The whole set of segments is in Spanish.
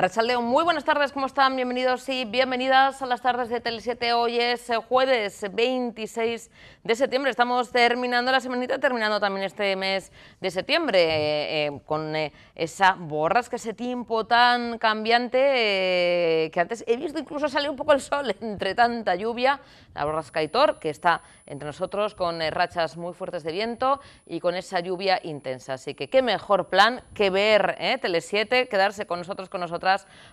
Arrachaldeón, muy buenas tardes, ¿cómo están? Bienvenidos y bienvenidas a las tardes de Tele7. Hoy es eh, jueves 26 de septiembre. Estamos terminando la semanita, terminando también este mes de septiembre, eh, eh, con esa borrasca, ese tiempo tan cambiante que antes he visto incluso salir un poco el sol entre tanta lluvia. La borrasca Hitor, que está entre nosotros con rachas muy fuertes de viento y con esa lluvia intensa. Así que qué mejor plan que ver Tele7, quedarse con nosotros, con nosotras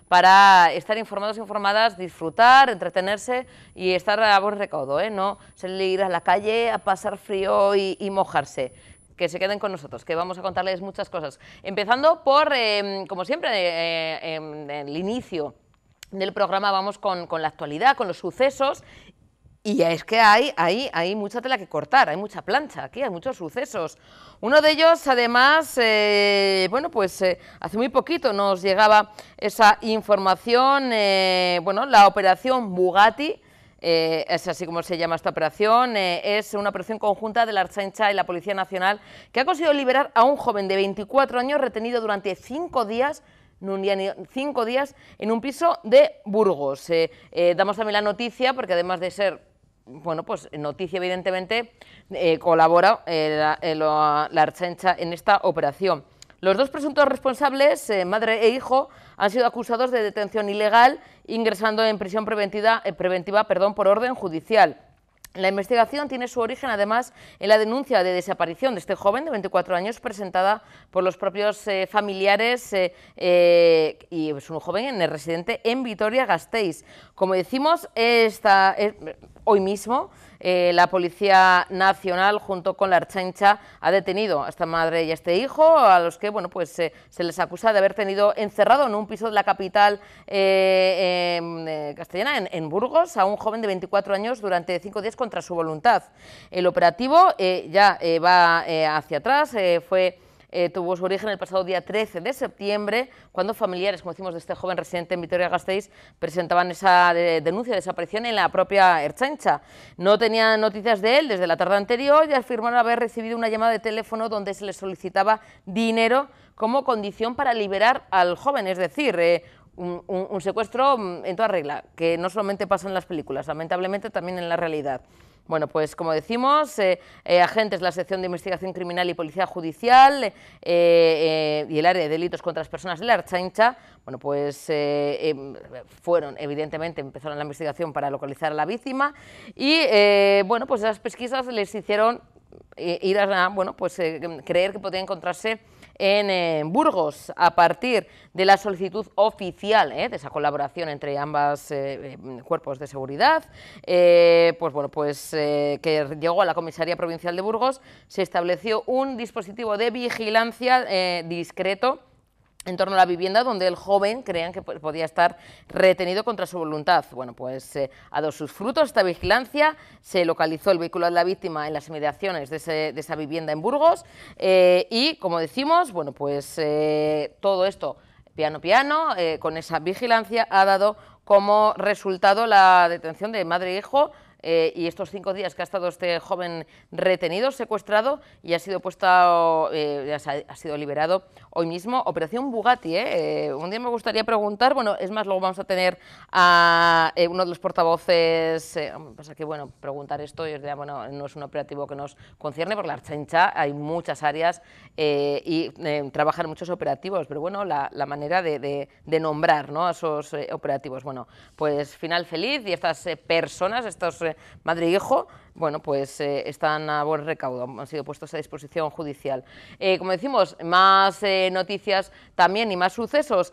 para estar informados, e informadas, disfrutar, entretenerse y estar a buen recaudo, ¿eh? no salir a la calle a pasar frío y, mojarse que se queden con nosotros, que vamos a contarles muchas cosas. Empezando por, em, como siempre, en eh, em, el inicio del programa vamos con, la actualidad, con los sucesos y es que hay, hay, hay mucha tela que cortar, hay mucha plancha aquí, hay muchos sucesos. Uno de ellos, además, eh, bueno, pues eh, hace muy poquito nos llegaba esa información, eh, bueno, la operación Bugatti, es así como se llama esta operación, es una operación conjunta de la Archancha y la Policía Nacional que ha conseguido liberar a un joven de 24 años retenido durante cinco días en un días en un piso de Burgos. damos también la noticia, porque además de ser bueno, pues Noticia evidentemente eh, colabora eh, la, eh, la, en esta operación. Los dos presuntos responsables, madre e hijo, han sido acusados de detención ilegal, ingresando en prisión preventiva, perdón, por orden judicial. La investigación tiene su origen, además, en la denuncia de desaparición de este joven de 24 años presentada por los propios familiares y es un joven residente en Vitoria-Gasteiz. Como decimos, esta, Hoy mismo eh, la Policía Nacional, junto con la Archancha, ha detenido a esta madre y a este hijo, a los que bueno, pues, eh, se les acusa de haber tenido encerrado en un piso de la capital eh, em, castellana, en, en, Burgos, a un joven de 24 años durante cinco días contra su voluntad. El operativo ya va hacia atrás, fue eh, tuvo su origen el pasado día 13 de septiembre, cuando familiares, como decimos, de este joven residente en Vitoria-Gasteiz presentaban esa denuncia de desaparición en la propia Erchancha. No tenían noticias de él desde la tarde anterior y afirmaron haber recibido una llamada de teléfono donde se le solicitaba dinero como condición para liberar al joven, es decir, eh, un secuestro mm, en toda regla, que no solamente pasa en las películas, lamentablemente también en la realidad. Bueno, pues como decimos, eh, eh, agentes de la sección de investigación criminal y policía judicial eh, y el área de delitos contra las personas de la Archaincha, bueno, pues fueron, evidentemente, empezaron la investigación para localizar a la víctima y, bueno, pues esas pesquisas les hicieron ir a, bueno, pues creer que podía encontrarse en eh, Burgos a partir de la solicitud oficial eh, de esa colaboración entre ambas eh, cuerpos de seguridad, pues bueno, pues que llegó a la comisaría provincial de Burgos, se estableció un dispositivo de vigilancia discreto en torno a la vivienda donde el joven creían que podía estar retenido contra su voluntad. Bueno, pues eh, ha dado sus frutos esta vigilancia, se localizó el vehículo de la víctima en las inmediaciones de, esa vivienda en Burgos eh, y, como decimos, bueno, pues eh, todo esto piano piano, con esa vigilancia ha dado como resultado la detención de madre e hijo eh, y estos cinco días que ha estado este joven retenido, secuestrado y ha sido puesto, eh, ha, sido liberado hoy mismo. Operación Bugatti, ¿eh? un día me gustaría preguntar, bueno, es más, luego vamos a tener a uno de los portavoces, pasa que bueno, preguntar esto y os ah, bueno, no es un operativo que nos concierne, porque la Archencha hay muchas áreas y trabajan muchos operativos, pero bueno, la, manera de, de, nombrar ¿no? a esos operativos. Bueno, pues final feliz y estas personas, estos madre hijo, bueno, pues eh, están a buen recaudo, han sido puestos a disposición judicial. Eh, como decimos, más eh, noticias también y más sucesos.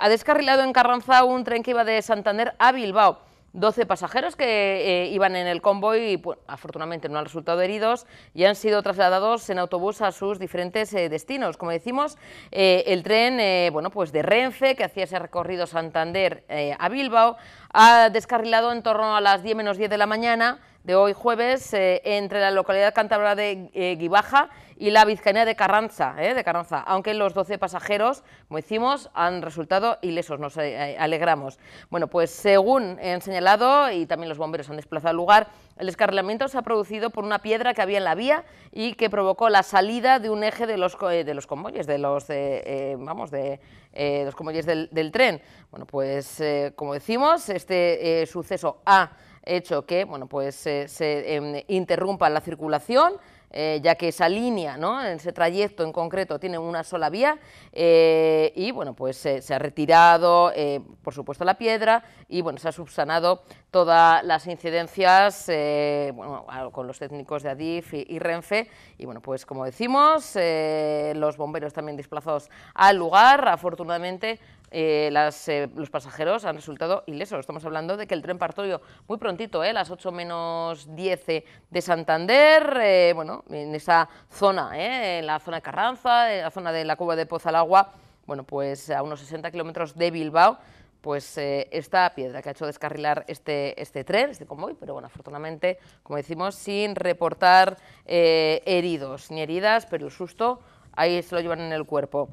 ha descarrilado en Carranza un tren que iba de Santander a Bilbao. 12 pasajeros que eh, iban en el convoy, afortunadamente no han resultado heridos, y han sido trasladados en autobús a sus diferentes eh, destinos. Como decimos, eh, el tren bueno, pues de Renfe, que hacía ese recorrido Santander a Bilbao, ha descarrilado en torno a las 10 menos 10 de la mañana de hoy jueves eh, entre la localidad cantábrica de eh, Guibaja y la vizcaína de Carranza, eh, de Carranza, aunque los 12 pasajeros, como decimos, han resultado ilesos, nos alegramos. Bueno, pues según han señalado, y también los bomberos han desplazado al lugar, el escarlamiento se ha producido por una piedra que había en la vía y que provocó la salida de un eje de los, de los convoyes, de los, vamos, de los convoyes del, tren. Bueno, pues como decimos, este suceso ha hecho que bueno, pues, eh, se, em, interrumpa la circulación, eh, ya que esa línea, ¿no? ese trayecto en concreto tiene una sola vía eh, y bueno, pues se ha retirado, por supuesto, la piedra y bueno, se ha subsanado todas las incidencias bueno, con los técnicos de Adif y, Renfe y bueno, pues como decimos, los bomberos también desplazados al lugar, afortunadamente eh, las, eh, los pasajeros han resultado ilesos. Estamos hablando de que el tren partió muy prontito, eh, las 8 menos 10 de Santander, eh, bueno, en esa zona, en la zona de Carranza, en la zona de la cueva de Pozalagua, bueno, pues a unos 60 kilómetros de Bilbao, pues esta piedra que ha hecho descarrilar este, este tren, este convoy, pero bueno, afortunadamente, como decimos, sin reportar heridos ni heridas, pero el susto ahí se lo llevan en el cuerpo.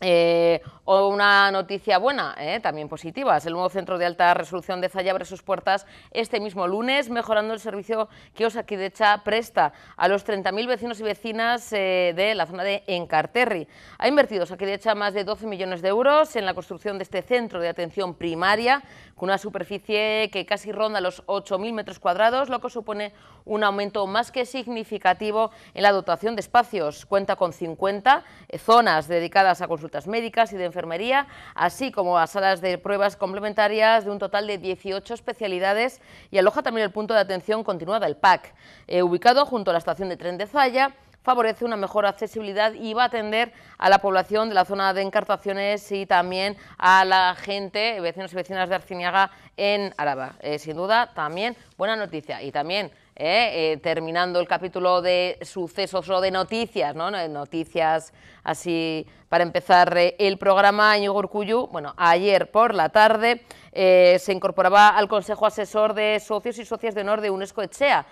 Eh, o una noticia buena, eh, también positiva, el nuevo centro de alta resolución de Zaya abre sus puertas este mismo lunes, mejorando el servicio que Osakidecha presta a los 30.000 vecinos y vecinas eh, de la zona de Encarterri. Ha invertido Osakidecha más de 12 millones de euros en la construcción de este centro de atención primaria, con una superficie que casi ronda los 8.000 metros cuadrados, lo que supone un aumento más que significativo en la dotación de espacios. Cuenta con 50 zonas dedicadas a construir consultas médicas y de enfermería, así como a salas de pruebas complementarias de un total de 18 especialidades y aloja también el punto de atención continuada, el PAC, eh, ubicado junto a la estación de tren de Zaya, favorece una mejor accesibilidad y va a atender a la población de la zona de Encartaciones y también a la gente, vecinos y vecinas de Arciniaga en Araba. Eh, sin duda, también buena noticia y también ¿eh? Eh, terminando el capítulo de sucesos o de noticias, ¿no? Eh, noticias así para empezar el programa, Íñigo Urcuyu, bueno, ayer por la tarde se incorporaba al Consejo Asesor de Socios y Socias de Honor de UNESCO Echea,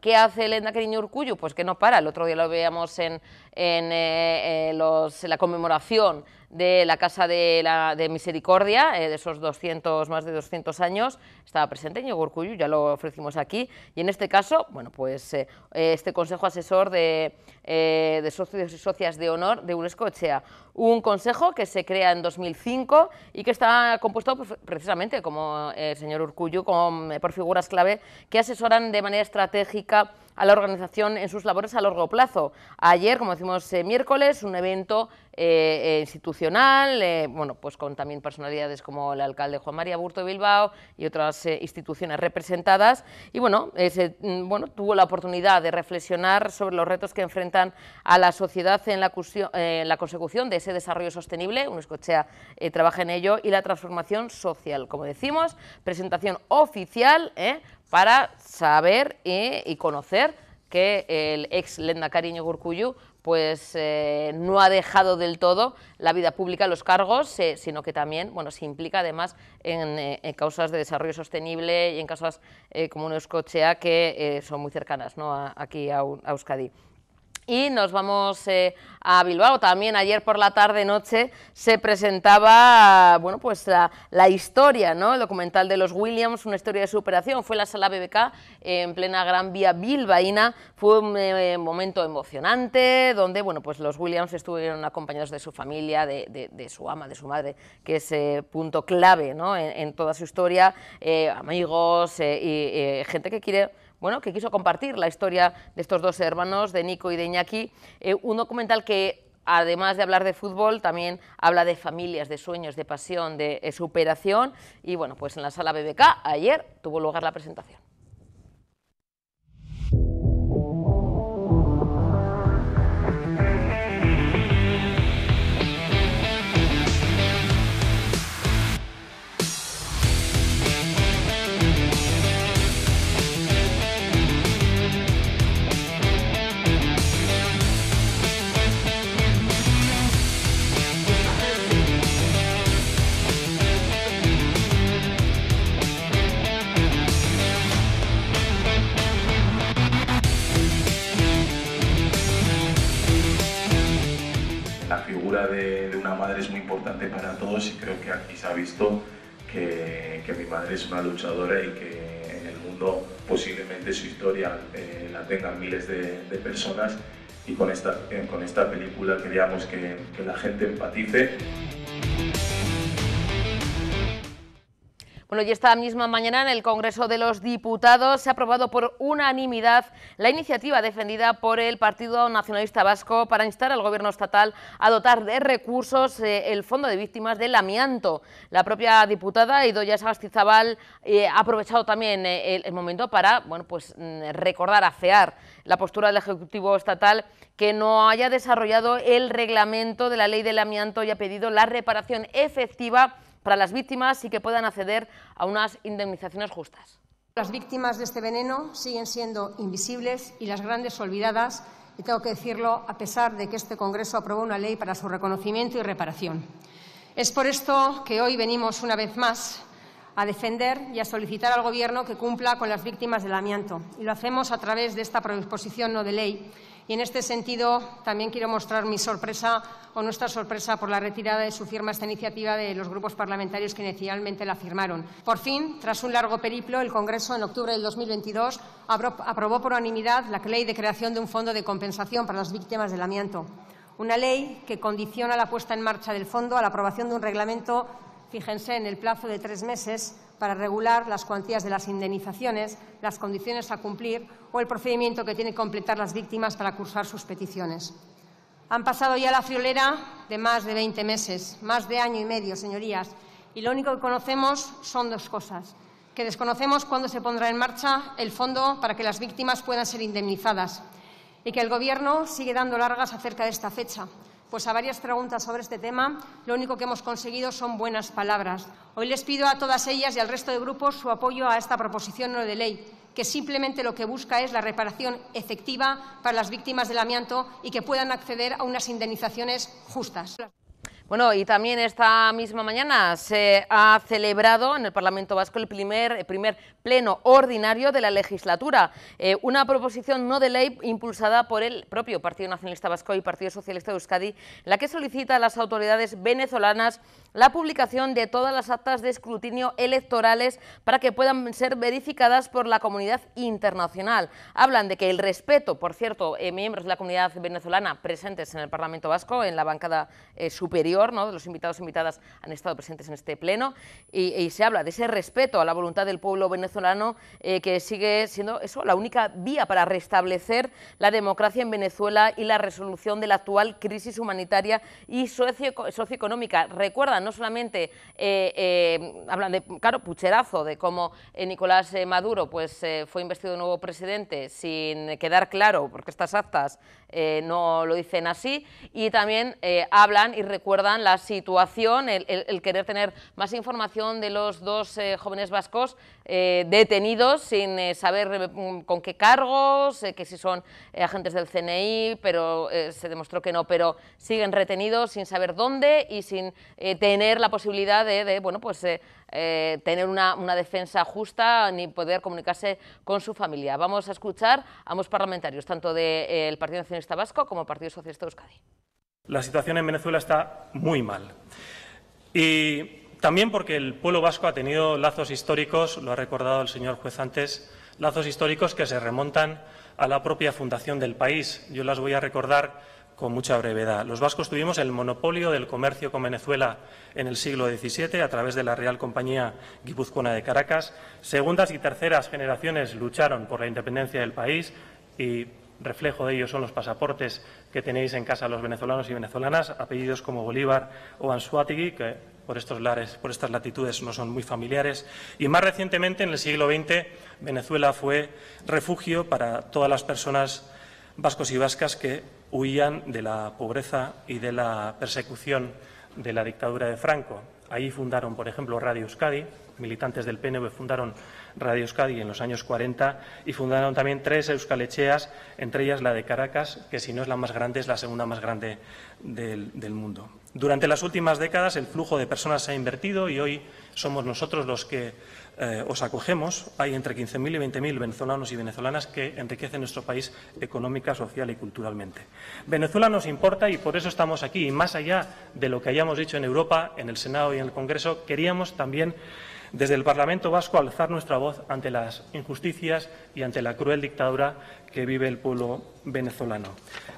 ¿Qué hace el Cariño Urcullu? Pues que no para. El otro día lo veíamos en, en, eh, eh, los, la conmemoración de la Casa de, la, de Misericordia, eh, de esos 200, más de 200 años, estaba presente Íñigo Urcullu, ya lo ofrecimos aquí, y en este caso, bueno, pues este Consejo Asesor de, de, Socios y Socias de Honor de UNESCO Echea, un consejo que se crea en 2005 y que está compuesto pues, precisamente, como el señor Urcullu, por figuras clave que asesoran de manera estratégica estratégica a la organización en sus labores a largo plazo. Ayer, como decimos eh, miércoles, un evento eh, eh, institucional, bueno, pues con también personalidades como el alcalde Juan María Burto de Bilbao y otras instituciones representadas. Y bueno, mm, bueno, tuvo la oportunidad de reflexionar sobre los retos que enfrentan a la sociedad en la, consecución de ese desarrollo sostenible, UNESCOCHEA trabaja en ello, y la transformación social. Como decimos, presentación oficial para saber eh, y conocer que el ex Lenda Cariño Gurcuyu pues eh, no ha dejado del todo la vida pública, los cargos, eh, sino que también se implica además en, causas de desarrollo sostenible y en causas como una escochea que son muy cercanas ¿no? aquí a Euskadi y nos vamos eh, a Bilbao. También ayer por la tarde noche se presentaba bueno, pues la, historia, ¿no? el documental de los Williams, una historia de superación. Fue la sala BBK en plena Gran Vía bilbaína. Fue un eh, momento emocionante donde bueno, pues los Williams estuvieron acompañados de su familia, de, de, su ama, de su madre, que es eh, punto clave ¿no? en, en, toda su historia, amigos y gente que quiere bueno, que quiso compartir la historia de estos dos hermanos, de Nico y de Iñaki, eh, un documental que además de hablar de fútbol, también habla de familias, de sueños, de pasión, de superación. Y bueno, pues en la sala BBK ayer tuvo lugar la presentación. la figura de, una madre es muy importante para todos y creo que aquí se ha visto que, mi madre es una luchadora y que en el mundo posiblemente su historia eh, la tengan miles de, personas y con esta, con esta película queríamos que la gente empatice. Bueno, y esta misma mañana en el Congreso de los Diputados se ha aprobado por unanimidad la iniciativa defendida por el Partido Nacionalista Vasco para instar al Gobierno estatal a dotar de recursos eh, el Fondo de Víctimas del Amianto. La propia diputada Idoya Sagastizabal eh, ha aprovechado también eh, el, momento para bueno, pues, mm, recordar, afear la postura del Ejecutivo Estatal que no haya desarrollado el reglamento de la ley del amianto y ha pedido la reparación efectiva para las víctimas y que puedan acceder a unas indemnizaciones justas. Las víctimas de este veneno siguen siendo invisibles y las grandes olvidadas, y tengo que decirlo a pesar de que este Congreso aprobó una ley para su reconocimiento y reparación. Es por esto que hoy venimos una vez más a defender y a solicitar al Gobierno que cumpla con las víctimas del amianto, y lo hacemos a través de esta proposición no de ley y en este sentido, también quiero mostrar mi sorpresa o nuestra sorpresa por la retirada de su firma esta iniciativa de los grupos parlamentarios que inicialmente la firmaron. Por fin, tras un largo periplo, el Congreso, en octubre del 2022, aprobó por unanimidad la ley de creación de un fondo de compensación para las víctimas del amianto. Una ley que condiciona la puesta en marcha del fondo a la aprobación de un reglamento, fíjense, en el plazo de tres meses para regular las cuantías de las indemnizaciones, las condiciones a cumplir o el procedimiento que tienen que completar las víctimas para cursar sus peticiones. Han pasado ya la friolera de más de 20 meses, más de año y medio, señorías, y lo único que conocemos son dos cosas. Que desconocemos cuándo se pondrá en marcha el fondo para que las víctimas puedan ser indemnizadas y que el Gobierno sigue dando largas acerca de esta fecha, pues a varias preguntas sobre este tema, lo único que hemos conseguido son buenas palabras. Hoy les pido a todas ellas y al resto de grupos su apoyo a esta proposición no de ley, que simplemente lo que busca es la reparación efectiva para las víctimas del amianto y que puedan acceder a unas indemnizaciones justas. Bueno, y también esta misma mañana se ha celebrado en el Parlamento Vasco el primer, primer pleno ordinario de la legislatura, eh, una proposición no de ley impulsada por el propio Partido Nacionalista Vasco y Partido Socialista de Euskadi, la que solicita a las autoridades venezolanas la publicación de todas las actas de escrutinio electorales para que puedan ser verificadas por la comunidad internacional. Hablan de que el respeto, por cierto, eh, miembros de la comunidad venezolana presentes en el Parlamento Vasco, en la bancada eh, superior, ¿no? los invitados e invitadas han estado presentes en este pleno, y, se habla de ese respeto a la voluntad del pueblo venezolano eh, que sigue siendo eso la única vía para restablecer la democracia en Venezuela y la resolución de la actual crisis humanitaria y socioeconómica. Recuerdan no solamente, eh, eh, hablan de, claro, pucherazo, de cómo eh, Nicolás Maduro pues, fue investido nuevo presidente sin quedar claro, porque estas actas eh, no lo dicen así, y también eh, hablan y recuerdan la situación, el, querer tener más información de los dos eh, jóvenes vascos detenidos sin saber mm, con qué cargos, que si son agentes del CNI, pero se demostró que no, pero siguen retenidos sin saber dónde y sin tener la posibilidad de, bueno, pues, tener una, defensa justa ni poder comunicarse con su familia. Vamos a escuchar a ambos parlamentarios, tanto del Partido Nacional Vasco como Partido Socialista Euskadi. La situación en Venezuela está muy mal. Y también porque el pueblo vasco ha tenido lazos históricos, lo ha recordado el señor juez antes, lazos históricos que se remontan a la propia fundación del país. Yo las voy a recordar con mucha brevedad. Los vascos tuvimos el monopolio del comercio con Venezuela en el siglo XVII a través de la Real Compañía Guipuzcoana de Caracas. Segundas y terceras generaciones lucharon por la independencia del país y Reflejo de ello son los pasaportes que tenéis en casa los venezolanos y venezolanas, apellidos como Bolívar o Anzuategui, que por estos lares, por estas latitudes no son muy familiares. Y más recientemente, en el siglo XX, Venezuela fue refugio para todas las personas vascos y vascas que huían de la pobreza y de la persecución de la dictadura de Franco. Ahí fundaron, por ejemplo, Radio Euskadi, militantes del PNV fundaron Radio Euskadi en los años 40 y fundaron también tres euskalecheas, entre ellas la de Caracas, que si no es la más grande, es la segunda más grande del, mundo. Durante las últimas décadas el flujo de personas se ha invertido y hoy somos nosotros los que eh, os acogemos. Hay entre 15.000 y 20.000 venezolanos y venezolanas que enriquecen nuestro país económica, social y culturalmente. Venezuela nos importa y por eso estamos aquí. Y más allá de lo que hayamos dicho en Europa, en el Senado y en el Congreso, queríamos también desde el Parlamento Vasco alzar nuestra voz ante las injusticias y ante la cruel dictadura que vive el pueblo venezolano,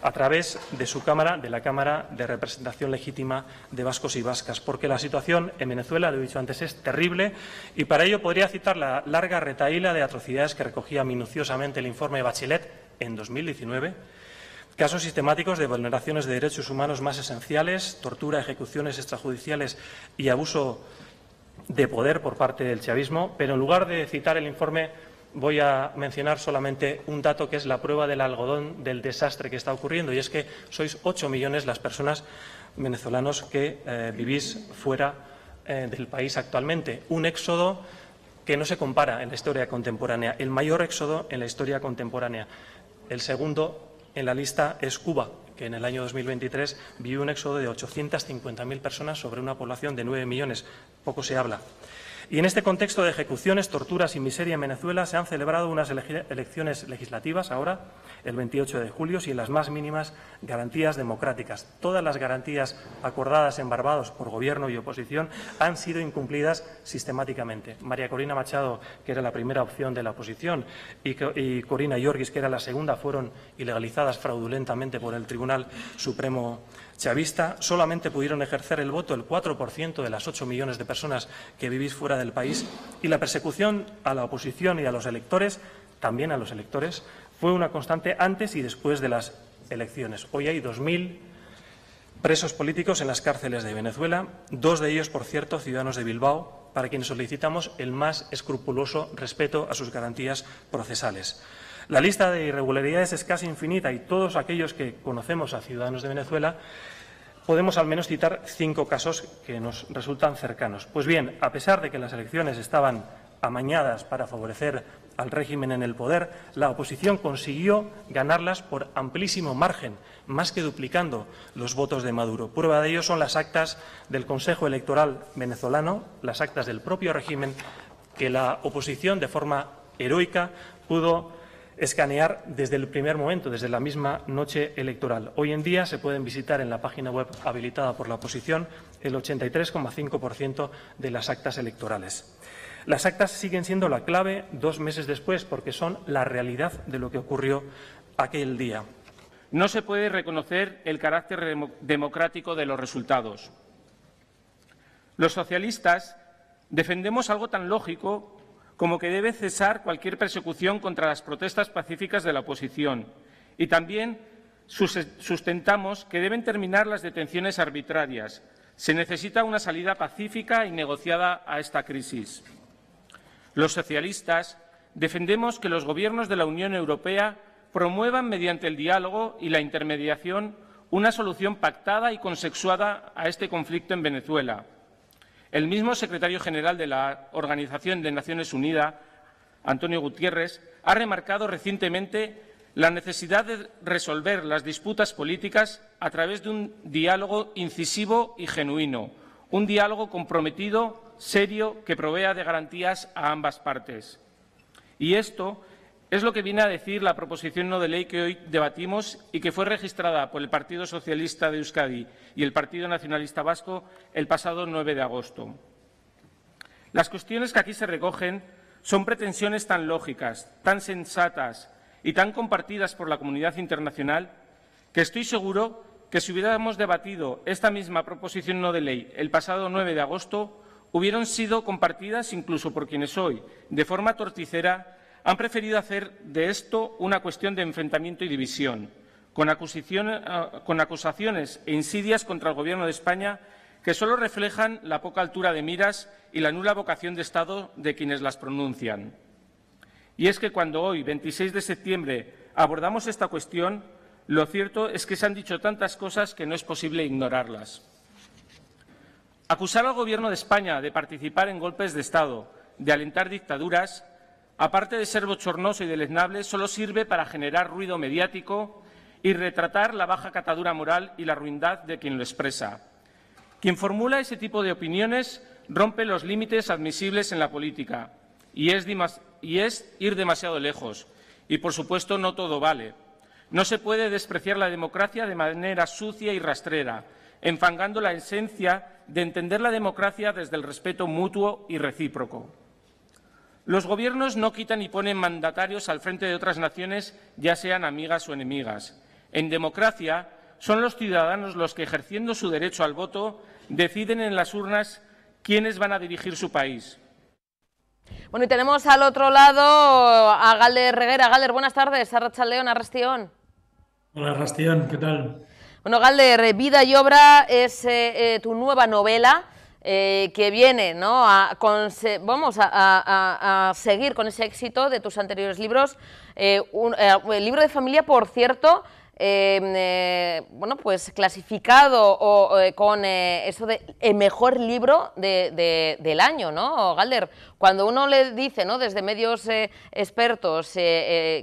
a través de su Cámara, de la Cámara de Representación Legítima de Vascos y Vascas, porque la situación en Venezuela, lo he dicho antes, es terrible y para ello podría citar la larga retaíla de atrocidades que recogía minuciosamente el informe de Bachelet en 2019 Casos sistemáticos de vulneraciones de derechos humanos más esenciales, tortura, ejecuciones extrajudiciales y abuso de poder por parte del chavismo, pero en lugar de citar el informe voy a mencionar solamente un dato que es la prueba del algodón del desastre que está ocurriendo y es que sois ocho millones las personas venezolanos que eh, vivís fuera eh, del país actualmente. Un éxodo que no se compara en la historia contemporánea, el mayor éxodo en la historia contemporánea. El segundo en la lista es Cuba, en el año 2023 vio un éxodo de 850.000 personas sobre una población de 9 millones. Poco se habla. Y en este contexto de ejecuciones, torturas y miseria en Venezuela se han celebrado unas elecciones legislativas ahora, el 28 de julio, sin las más mínimas garantías democráticas. Todas las garantías acordadas en Barbados por gobierno y oposición han sido incumplidas sistemáticamente. María Corina Machado, que era la primera opción de la oposición, y, Corina Yorgis, que era la segunda, fueron ilegalizadas fraudulentamente por el Tribunal Supremo chavista, solamente pudieron ejercer el voto el 4% de las 8 millones de personas que vivís fuera del país y la persecución a la oposición y a los electores, también a los electores, fue una constante antes y después de las elecciones. Hoy hay 2.000 presos políticos en las cárceles de Venezuela, dos de ellos, por cierto, ciudadanos de Bilbao, para quienes solicitamos el más escrupuloso respeto a sus garantías procesales. La lista de irregularidades es casi infinita y todos aquellos que conocemos a ciudadanos de Venezuela podemos al menos citar cinco casos que nos resultan cercanos. Pues bien, a pesar de que las elecciones estaban amañadas para favorecer al régimen en el poder, la oposición consiguió ganarlas por amplísimo margen, más que duplicando los votos de Maduro. Prueba de ello son las actas del Consejo Electoral venezolano, las actas del propio régimen, que la oposición, de forma heroica, pudo escanear desde el primer momento, desde la misma noche electoral. Hoy en día se pueden visitar en la página web habilitada por la oposición el 83,5% de las actas electorales. Las actas siguen siendo la clave dos meses después porque son la realidad de lo que ocurrió aquel día. No se puede reconocer el carácter democrático de los resultados. Los socialistas defendemos algo tan lógico como que debe cesar cualquier persecución contra las protestas pacíficas de la oposición y también sustentamos que deben terminar las detenciones arbitrarias. Se necesita una salida pacífica y negociada a esta crisis. Los socialistas defendemos que los gobiernos de la Unión Europea promuevan mediante el diálogo y la intermediación una solución pactada y consensuada a este conflicto en Venezuela el mismo secretario general de la Organización de Naciones Unidas, Antonio Gutiérrez, ha remarcado recientemente la necesidad de resolver las disputas políticas a través de un diálogo incisivo y genuino, un diálogo comprometido, serio, que provea de garantías a ambas partes. Y esto es lo que viene a decir la proposición no de ley que hoy debatimos y que fue registrada por el Partido Socialista de Euskadi y el Partido Nacionalista Vasco el pasado 9 de agosto. Las cuestiones que aquí se recogen son pretensiones tan lógicas, tan sensatas y tan compartidas por la comunidad internacional que estoy seguro que si hubiéramos debatido esta misma proposición no de ley el pasado 9 de agosto, hubieran sido compartidas incluso por quienes hoy, de forma torticera, han preferido hacer de esto una cuestión de enfrentamiento y división, eh, con, acusaciones e insidias contra el Gobierno de España que solo reflejan la poca altura de miras y la nula vocación de Estado de quienes las pronuncian. Y es que cuando hoy, 26 de septiembre, abordamos esta cuestión, lo cierto es que se han dicho tantas cosas que no es posible ignorarlas. Acusar al Gobierno de España de participar en golpes de Estado, de alentar dictaduras, aparte de ser bochornoso y deleznable, solo sirve para generar ruido mediático y retratar la baja catadura moral y la ruindad de quien lo expresa. Quien formula ese tipo de opiniones rompe los límites admisibles en la política y es, y es ir demasiado lejos. Y, por supuesto, no todo vale. No se puede despreciar la democracia de manera sucia y rastrera, enfangando la esencia de entender la democracia desde el respeto mutuo y recíproco. Los gobiernos no quitan y ponen mandatarios al frente de otras naciones, ya sean amigas o enemigas. En democracia son los ciudadanos los que, ejerciendo su derecho al voto, deciden en las urnas quiénes van a dirigir su país. Bueno, y tenemos al otro lado a Galder Reguera. Galder, buenas tardes. Arracha León, Arrastión. Hola, Arrastión, ¿qué tal? Bueno, Galder, Vida y Obra es eh, eh, tu nueva novela eh, que viene ¿no? a, vamos a, seguir con ese éxito de tus anteriores libros. Eh, eh, el libro de familia, por cierto, Em, eh, bueno, pues clasificado o, eh, con eh, eso de el mejor libro de, del año, ¿no? Galder, cuando uno le dice, ¿no? Desde medios eh, expertos,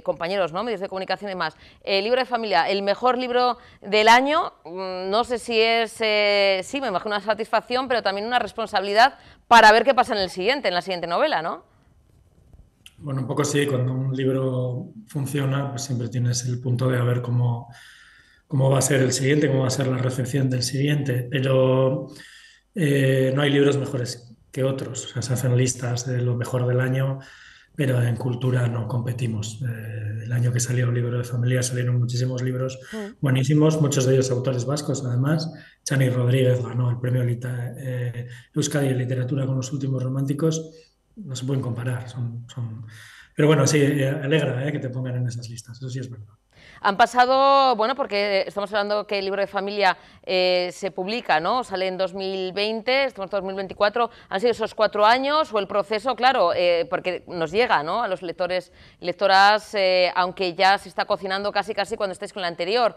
compañeros, ¿no? Medios de comunicación y demás, libro de familia, el mejor libro del año, mm, no sé si es, sí, me imagino una satisfacción, pero también una responsabilidad para ver qué pasa en el siguiente, en la siguiente novela, ¿no? Bueno, un poco sí, cuando un libro funciona, pues siempre tienes el punto de a ver cómo, cómo va a ser el siguiente, cómo va a ser la recepción del siguiente, pero eh, no hay libros mejores que otros, se hacen listas de lo mejor del año, pero en cultura no competimos. Eh, el año que salió el libro de familia salieron muchísimos libros mm. buenísimos, muchos de ellos autores vascos además. Chani Rodríguez ganó el premio eh, Euskadi de Literatura con los últimos románticos no se pueden comparar. Son, Pero bueno, sí, eh, alegra eh, que te pongan en esas listas, eso sí es verdad. Han pasado, bueno, porque estamos hablando que el libro de familia eh, se publica, ¿no? Sale en 2020, estamos en 2024, han sido esos cuatro años o el proceso, claro, porque nos llega, ¿no? A los lectores, lectoras, aunque ya se está cocinando casi, casi cuando estáis con la anterior.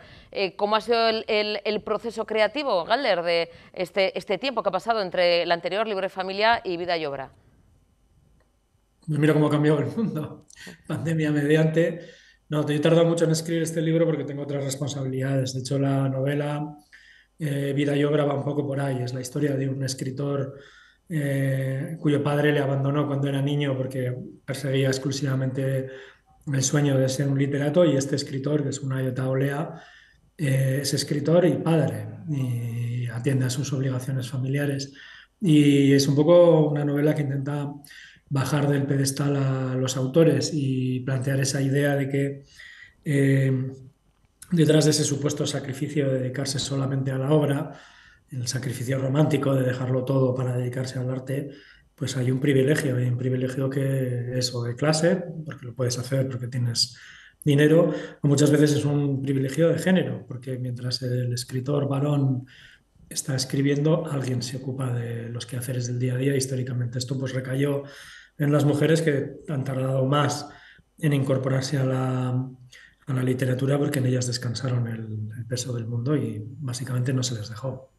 ¿Cómo ha sido el, proceso creativo, Galder, de este, este tiempo que ha pasado entre el anterior libro de familia y vida y obra? miro cómo ha cambiado el mundo, pandemia mediante. No, yo he tardado mucho en escribir este libro porque tengo otras responsabilidades. De hecho, la novela eh, Vida y Obra va un poco por ahí. Es la historia de un escritor eh, cuyo padre le abandonó cuando era niño porque perseguía exclusivamente el sueño de ser un literato y este escritor, que es una Olea, eh, es escritor y padre y atiende a sus obligaciones familiares. Y es un poco una novela que intenta bajar del pedestal a los autores y plantear esa idea de que eh, detrás de ese supuesto sacrificio de dedicarse solamente a la obra, el sacrificio romántico de dejarlo todo para dedicarse al arte, pues hay un privilegio, hay un privilegio que es o de clase, porque lo puedes hacer porque tienes dinero, o muchas veces es un privilegio de género, porque mientras el escritor varón está escribiendo, alguien se ocupa de los quehaceres del día a día. Históricamente esto pues recayó en las mujeres que han tardado más en incorporarse a la, a la literatura porque en ellas descansaron el, peso del mundo y básicamente no se les dejó.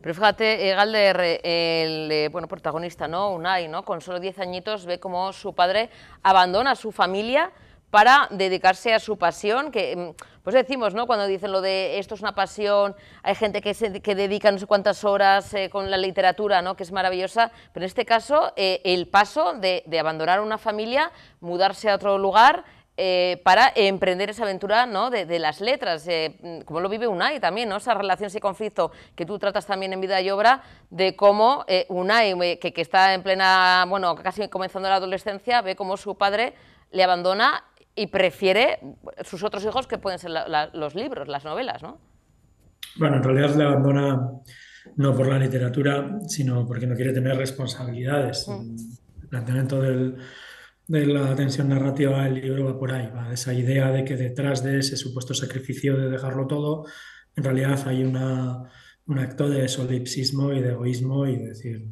Pero fíjate, eh, Galder, eh, el eh, bueno, protagonista, ¿no? Unai, ¿no? Con solo 10 añitos ve cómo su padre abandona a su familia para dedicarse a su pasión, que mm, pues decimos, ¿no? Cuando dicen lo de esto es una pasión, hay gente que, dedica no sé cuántas horas eh, con la literatura, ¿no? Que es maravillosa, pero en este caso eh, el paso de, abandonar una familia, mudarse a otro lugar. Eh, para emprender esa aventura ¿no? de, las letras, mm, como lo vive Unai también, ¿no? esa relación, ese conflicto que tú tratas también en Vida y Obra, de cómo Unai, que, que está en plena, bueno, casi comenzando la adolescencia, ve cómo su padre le abandona y prefiere sus otros hijos que pueden ser los libros, las novelas, ¿no? Bueno, en realidad le abandona no por la literatura, sino porque no quiere tener responsabilidades. El planteamiento de la tensión narrativa del libro va por ahí, esa idea de que detrás de ese supuesto sacrificio de dejarlo todo, en realidad hay un acto de solipsismo y de egoísmo y decir,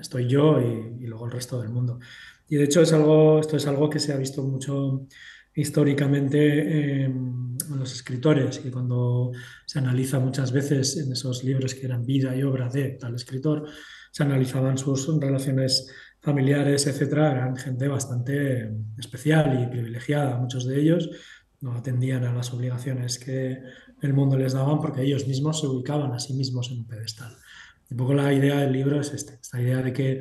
estoy yo y luego el resto del mundo. Y de hecho esto es algo que se ha visto mucho históricamente en los escritores, y cuando se analiza muchas veces en esos libros que eran vida y obra de tal escritor, se analizaban sus relaciones familiares, etcétera, eran gente bastante especial y privilegiada, muchos de ellos no atendían a las obligaciones que el mundo les daba porque ellos mismos se ubicaban a sí mismos en un pedestal. Un poco la idea del libro es esta, esta idea de que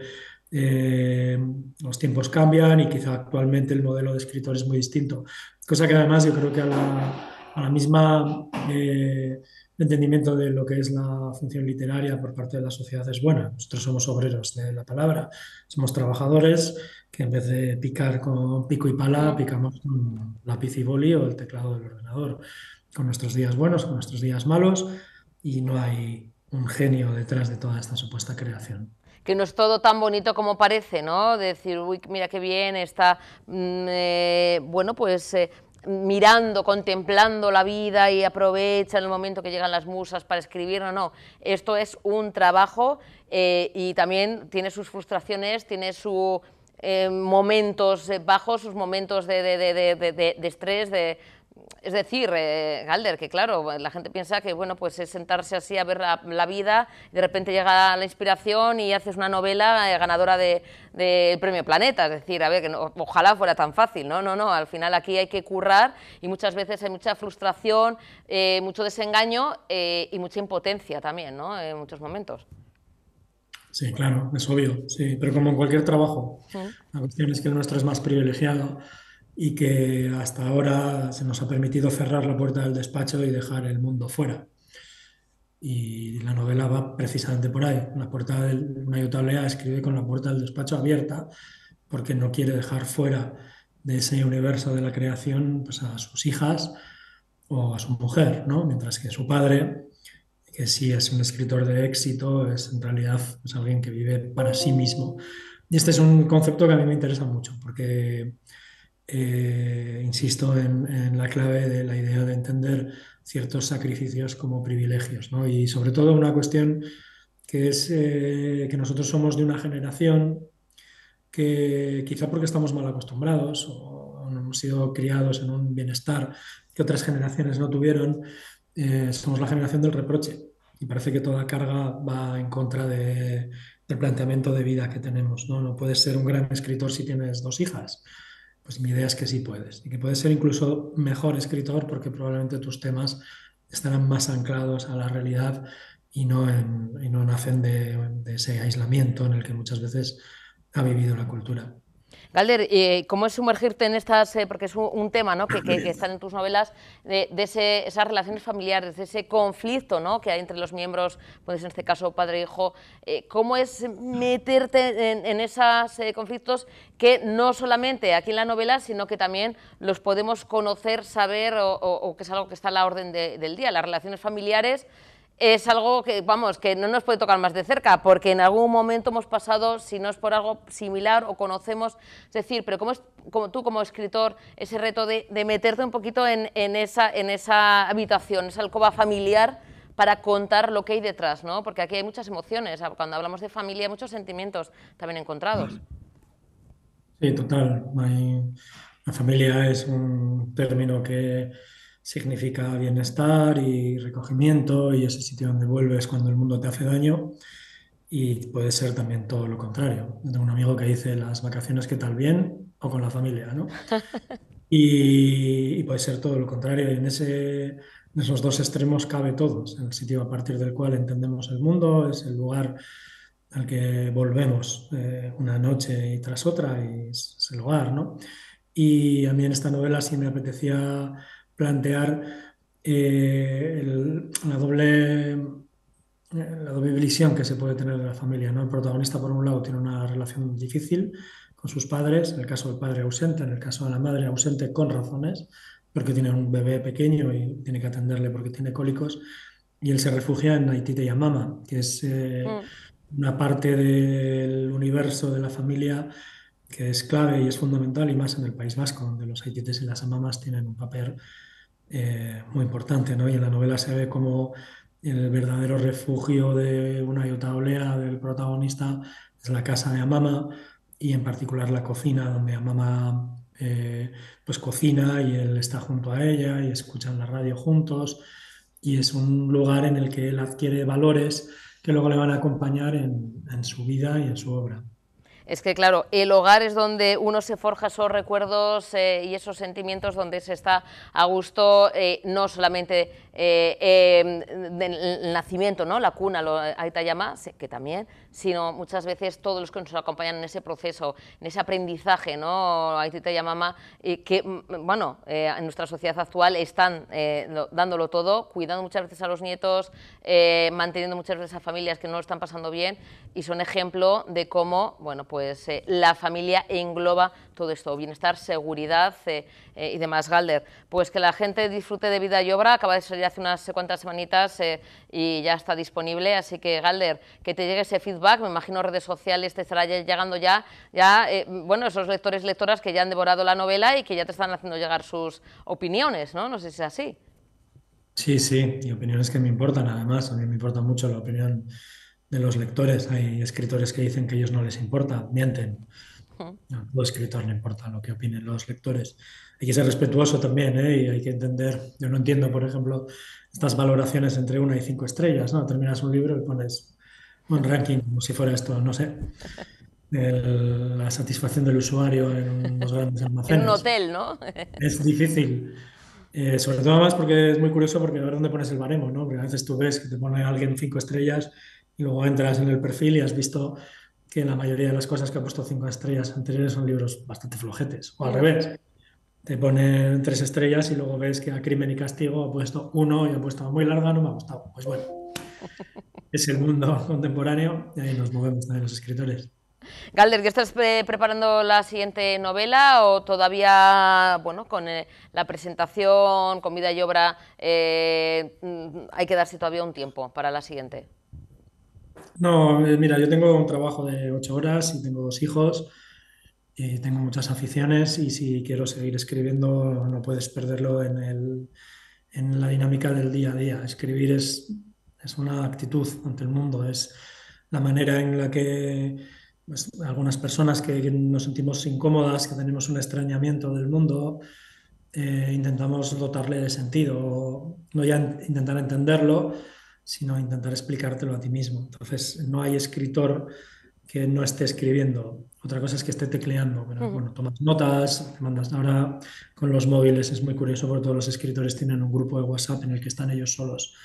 eh, los tiempos cambian y quizá actualmente el modelo de escritor es muy distinto. Cosa que además yo creo que a la, misma eh, entendimiento de lo que es la función literaria por parte de la sociedad es buena. Nosotros somos obreros de la palabra, somos trabajadores que en vez de picar con pico y pala, picamos con lápiz y boli o el teclado del ordenador, con nuestros días buenos, con nuestros días malos, y no hay un genio detrás de toda esta supuesta creación que no es todo tan bonito como parece, ¿no? decir, uy, mira qué bien está, mm, eh, bueno, pues... Eh, mirando, contemplando la vida y aprovecha en el momento que llegan las musas para escribir, no, no, esto es un trabajo eh, y también tiene sus frustraciones, tiene sus momentos bajos, sus momentos de estrés, de, es decir, eh, Galder, que claro, la gente piensa que bueno, pues es sentarse así a ver la, vida, y de repente llega la inspiración y haces una novela eh, ganadora del de, Premio Planeta, es decir, a ver, que ojalá fuera tan fácil, ¿no? No, no, al final aquí hay que currar y muchas veces hay mucha frustración, eh, mucho desengaño eh, y mucha impotencia también, ¿no? En muchos momentos. Sí, claro, es obvio, sí, pero como en cualquier trabajo, la cuestión es que el nuestro es más privilegiado y que hasta ahora se nos ha permitido cerrar la puerta del despacho y dejar el mundo fuera. Y la novela va precisamente por ahí. una puerta una Yutalea escribe con la puerta del despacho abierta porque no quiere dejar fuera de ese universo de la creación pues, a sus hijas o a su mujer, ¿no? mientras que su padre, que sí es un escritor de éxito, es en realidad es pues, alguien que vive para sí mismo. Y este es un concepto que a mí me interesa mucho porque eh, insisto en, la clave de la idea de entender ciertos sacrificios como privilegios, ¿no? Y sobre todo una cuestión que es eh, que nosotros somos de una generación que quizá porque estamos mal acostumbrados o no hemos sido criados en un bienestar que otras generaciones no tuvieron, eh, somos la generación del reproche. Y parece que toda carga va en contra del planteamiento de vida que tenemos. ¿no? no puedes ser un gran escritor si tienes dos hijas pues mi idea es que sí puedes y que puedes ser incluso mejor escritor porque probablemente tus temas estarán más anclados a la realidad y no, no nacen de, ese aislamiento en el que muchas veces ha vivido la cultura. Galder, eh, ¿cómo es sumergirte en estas, eh, porque es un, tema ¿no? que, están en tus novelas, de, esas relaciones familiares, de ese conflicto ¿no? que hay entre los miembros, pues en este caso padre e hijo, eh, ¿cómo es meterte en, esos conflictos que no solamente aquí en la novela, sino que también los podemos conocer, saber o, que es algo que está a la orden del día, las relaciones familiares? es algo que, vamos, que no nos puede tocar más de cerca, porque en algún momento hemos pasado, si no es por algo similar o conocemos, es decir, pero ¿cómo es, como tú como escritor, ese reto de, meterte un poquito en, esa, en esa habitación, esa alcoba familiar, para contar lo que hay detrás, ¿no? Porque aquí hay muchas emociones, ah, cuando hablamos de familia, muchos sentimientos también encontrados. Sí, total. La familia es un término que significa bienestar y recogimiento y ese sitio donde vuelves cuando el mundo te hace daño y puede ser también todo lo contrario. tengo un amigo que dice las vacaciones que tal bien o con la familia, ¿no? Y, puede ser todo lo contrario. Y en, ese, esos dos extremos cabe todos. El sitio a partir del cual entendemos el mundo es el lugar al que volvemos eh, una noche y tras otra y es, es el hogar, ¿no? Y a mí en esta novela sí me apetecía plantear eh, la doble la doble visión que se puede tener de la familia. ¿no? El protagonista, por un lado, tiene una relación difícil con sus padres, en el caso del padre ausente, en el caso de la madre ausente con razones, porque tiene un bebé pequeño y tiene que atenderle porque tiene cólicos, y él se refugia en Haití y Amama, que es eh, mm. una parte del universo de la familia que es clave y es fundamental, y más en el País Vasco, donde los haitites y las amamas tienen un papel eh, muy importante, ¿no? Y en la novela se ve como el verdadero refugio de una y otra olea del protagonista es la casa de Amama y en particular la cocina donde Amama eh, pues cocina y él está junto a ella y escuchan la radio juntos y es un lugar en el que él adquiere valores que luego le van a acompañar en su vida y en su obra. Es que, claro, el hogar es donde uno se forja esos recuerdos eh, y esos sentimientos donde se está a gusto, eh, no solamente eh, em, del nacimiento, ¿no? la cuna, lo, Aitayama, que también, sino muchas veces todos los que nos acompañan en ese proceso, en ese aprendizaje, ¿no? Aitayama, mm, mm, eh, que, bueno, en nuestra sociedad actual están eh, dándolo todo, cuidando muchas veces a los nietos, eh, manteniendo muchas veces a familias que no lo están pasando bien y son ejemplo de cómo, bueno, pues eh, la familia engloba todo esto, bienestar, seguridad y demás. Galder, pues que la gente disfrute de vida y obra, acaba de salir hace unas cuantas semanitas eh, y ya está disponible. Así que, Galder, que te llegue ese feedback, me imagino redes sociales te estará llegando ya, ya eh, bueno, esos lectores lectoras que ya han devorado la novela y que ya te están haciendo llegar sus opiniones, ¿no? No sé si es así. Sí, sí, y opiniones que me importan, además, a mí me importa mucho la opinión de los lectores. Hay escritores que dicen que a ellos no les importa, mienten. No, todo escritor no importa lo que opinen los lectores. Hay que ser respetuoso también ¿eh? y hay que entender. Yo no entiendo, por ejemplo, estas valoraciones entre una y cinco estrellas. ¿no? Terminas un libro y pones un ranking como si fuera esto, no sé. la satisfacción del usuario en los grandes almacenes. en un hotel, ¿no? es difícil. Eh, sobre todo más porque es muy curioso porque a ver dónde pones el baremo, ¿no? Porque a veces tú ves que te pone alguien cinco estrellas y luego entras en el perfil y has visto que la mayoría de las cosas que ha puesto cinco estrellas anteriores son libros bastante flojetes, o al revés. Te ponen tres estrellas y luego ves que a Crimen y Castigo ha puesto uno y ha puesto muy larga, no me ha gustado. Pues bueno, es el mundo contemporáneo y ahí nos movemos también los escritores. Galder, ¿ya estás preparando la siguiente novela o todavía, bueno, con eh, la presentación, comida y obra, eh, mm, hay que darse todavía un tiempo para la siguiente? No, eh, mira, yo tengo un trabajo de ocho horas y tengo dos hijos y tengo muchas aficiones y si quiero seguir escribiendo no puedes perderlo en, el, en la dinámica del día a día. Escribir es, es una actitud ante el mundo, es la manera en la que pues, algunas personas que nos sentimos incómodas, que tenemos un extrañamiento del mundo, eh, intentamos dotarle de sentido, no ya intentar entenderlo, sino intentar explicártelo a ti mismo. Entonces, no hay escritor que no esté escribiendo. Otra cosa es que esté tecleando, pero bueno, tomas notas, te mandas. Ahora con los móviles es muy curioso porque todos los escritores tienen un grupo de WhatsApp en el que están ellos solos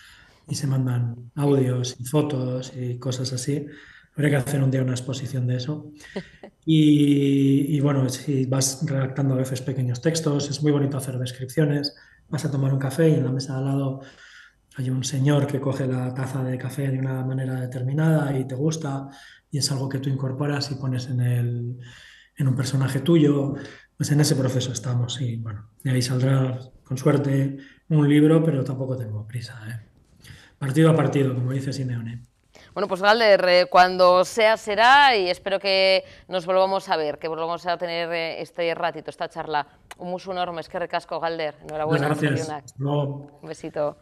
y se mandan audios y fotos y cosas así. Habría que hacer un día una exposición de eso. Y, bueno, si vas redactando a veces pequeños textos, es muy bonito hacer descripciones, vas a tomar un café y en la mesa de al lado hay un señor que coge la taza de café de una manera determinada y te gusta y es algo que tú incorporas y pones en, el, en un personaje tuyo. Pues en ese proceso estamos y bueno, de ahí saldrá con suerte un libro, pero tampoco tengo prisa. ¿eh? Partido a partido, como dice Simeone. Bueno, pues Galder, eh, cuando sea será y espero que nos volvamos a ver, que volvamos a tener eh, este ratito, esta charla. Un muso enorme, es que recasco, Galder. Enhorabuena. Gracias. Un besito.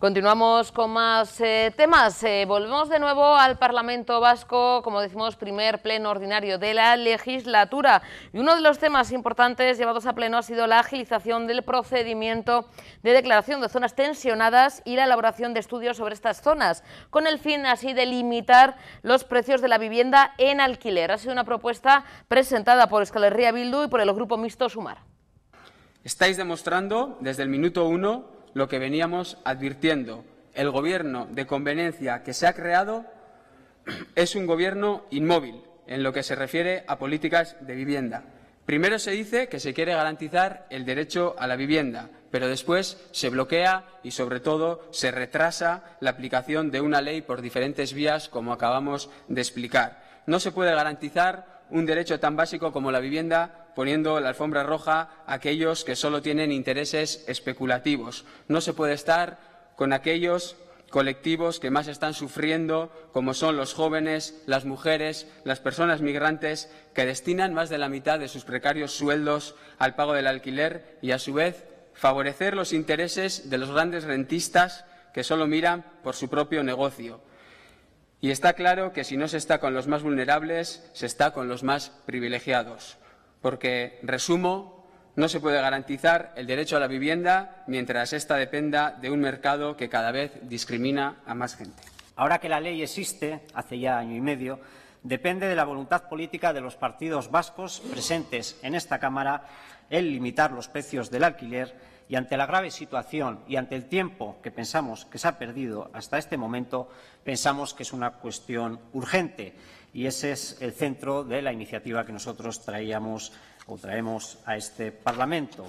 Continuamos con más eh, temas. Eh, volvemos de nuevo al Parlamento Vasco, como decimos, primer pleno ordinario de la legislatura. Y uno de los temas importantes llevados a pleno ha sido la agilización del procedimiento de declaración de zonas tensionadas y la elaboración de estudios sobre estas zonas, con el fin así de limitar los precios de la vivienda en alquiler. Ha sido una propuesta presentada por Escalería Bildu y por el Grupo Mixto Sumar. Estáis demostrando desde el minuto uno lo que veníamos advirtiendo. El gobierno de conveniencia que se ha creado es un gobierno inmóvil en lo que se refiere a políticas de vivienda. Primero se dice que se quiere garantizar el derecho a la vivienda, pero después se bloquea y, sobre todo, se retrasa la aplicación de una ley por diferentes vías, como acabamos de explicar. No se puede garantizar un derecho tan básico como la vivienda poniendo la alfombra roja a aquellos que solo tienen intereses especulativos. No se puede estar con aquellos colectivos que más están sufriendo, como son los jóvenes, las mujeres, las personas migrantes, que destinan más de la mitad de sus precarios sueldos al pago del alquiler y, a su vez, favorecer los intereses de los grandes rentistas que solo miran por su propio negocio. Y está claro que si no se está con los más vulnerables, se está con los más privilegiados porque, resumo, no se puede garantizar el derecho a la vivienda mientras esta dependa de un mercado que cada vez discrimina a más gente. Ahora que la ley existe, hace ya año y medio, depende de la voluntad política de los partidos vascos presentes en esta Cámara el limitar los precios del alquiler y ante la grave situación y ante el tiempo que pensamos que se ha perdido hasta este momento, pensamos que es una cuestión urgente y ese es el centro de la iniciativa que nosotros traíamos o traemos a este Parlamento.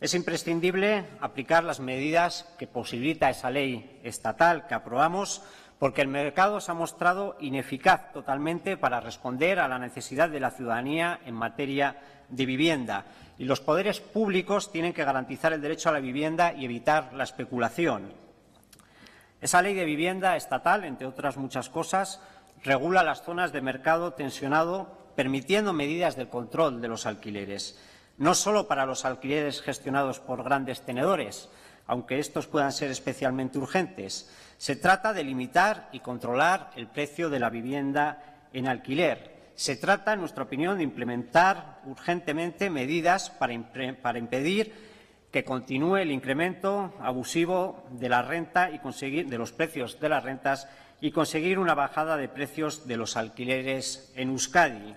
Es imprescindible aplicar las medidas que posibilita esa ley estatal que aprobamos porque el mercado se ha mostrado ineficaz totalmente para responder a la necesidad de la ciudadanía en materia de vivienda y los poderes públicos tienen que garantizar el derecho a la vivienda y evitar la especulación. Esa ley de vivienda estatal, entre otras muchas cosas, regula las zonas de mercado tensionado, permitiendo medidas de control de los alquileres, no solo para los alquileres gestionados por grandes tenedores, aunque estos puedan ser especialmente urgentes. Se trata de limitar y controlar el precio de la vivienda en alquiler. Se trata, en nuestra opinión, de implementar urgentemente medidas para, impedir que continúe el incremento abusivo de la renta y conseguir de los precios de las rentas y conseguir una bajada de precios de los alquileres en Euskadi.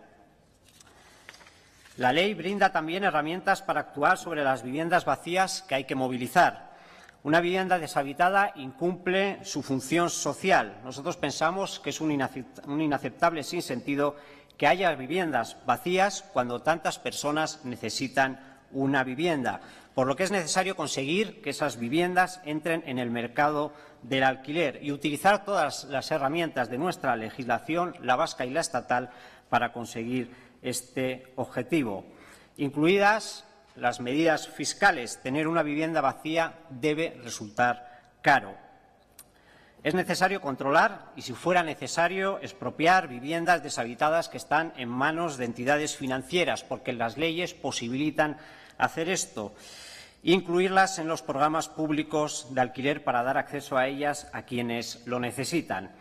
La ley brinda también herramientas para actuar sobre las viviendas vacías que hay que movilizar. Una vivienda deshabitada incumple su función social. Nosotros pensamos que es un, inaceptable, inaceptable sentido, que haya viviendas vacías cuando tantas personas necesitan una vivienda por lo que es necesario conseguir que esas viviendas entren en el mercado del alquiler y utilizar todas las herramientas de nuestra legislación, la vasca y la estatal, para conseguir este objetivo, incluidas las medidas fiscales. Tener una vivienda vacía debe resultar caro. Es necesario controlar y, si fuera necesario, expropiar viviendas deshabitadas que están en manos de entidades financieras, porque las leyes posibilitan hacer esto incluirlas en los programas públicos de alquiler para dar acceso a ellas a quienes lo necesitan.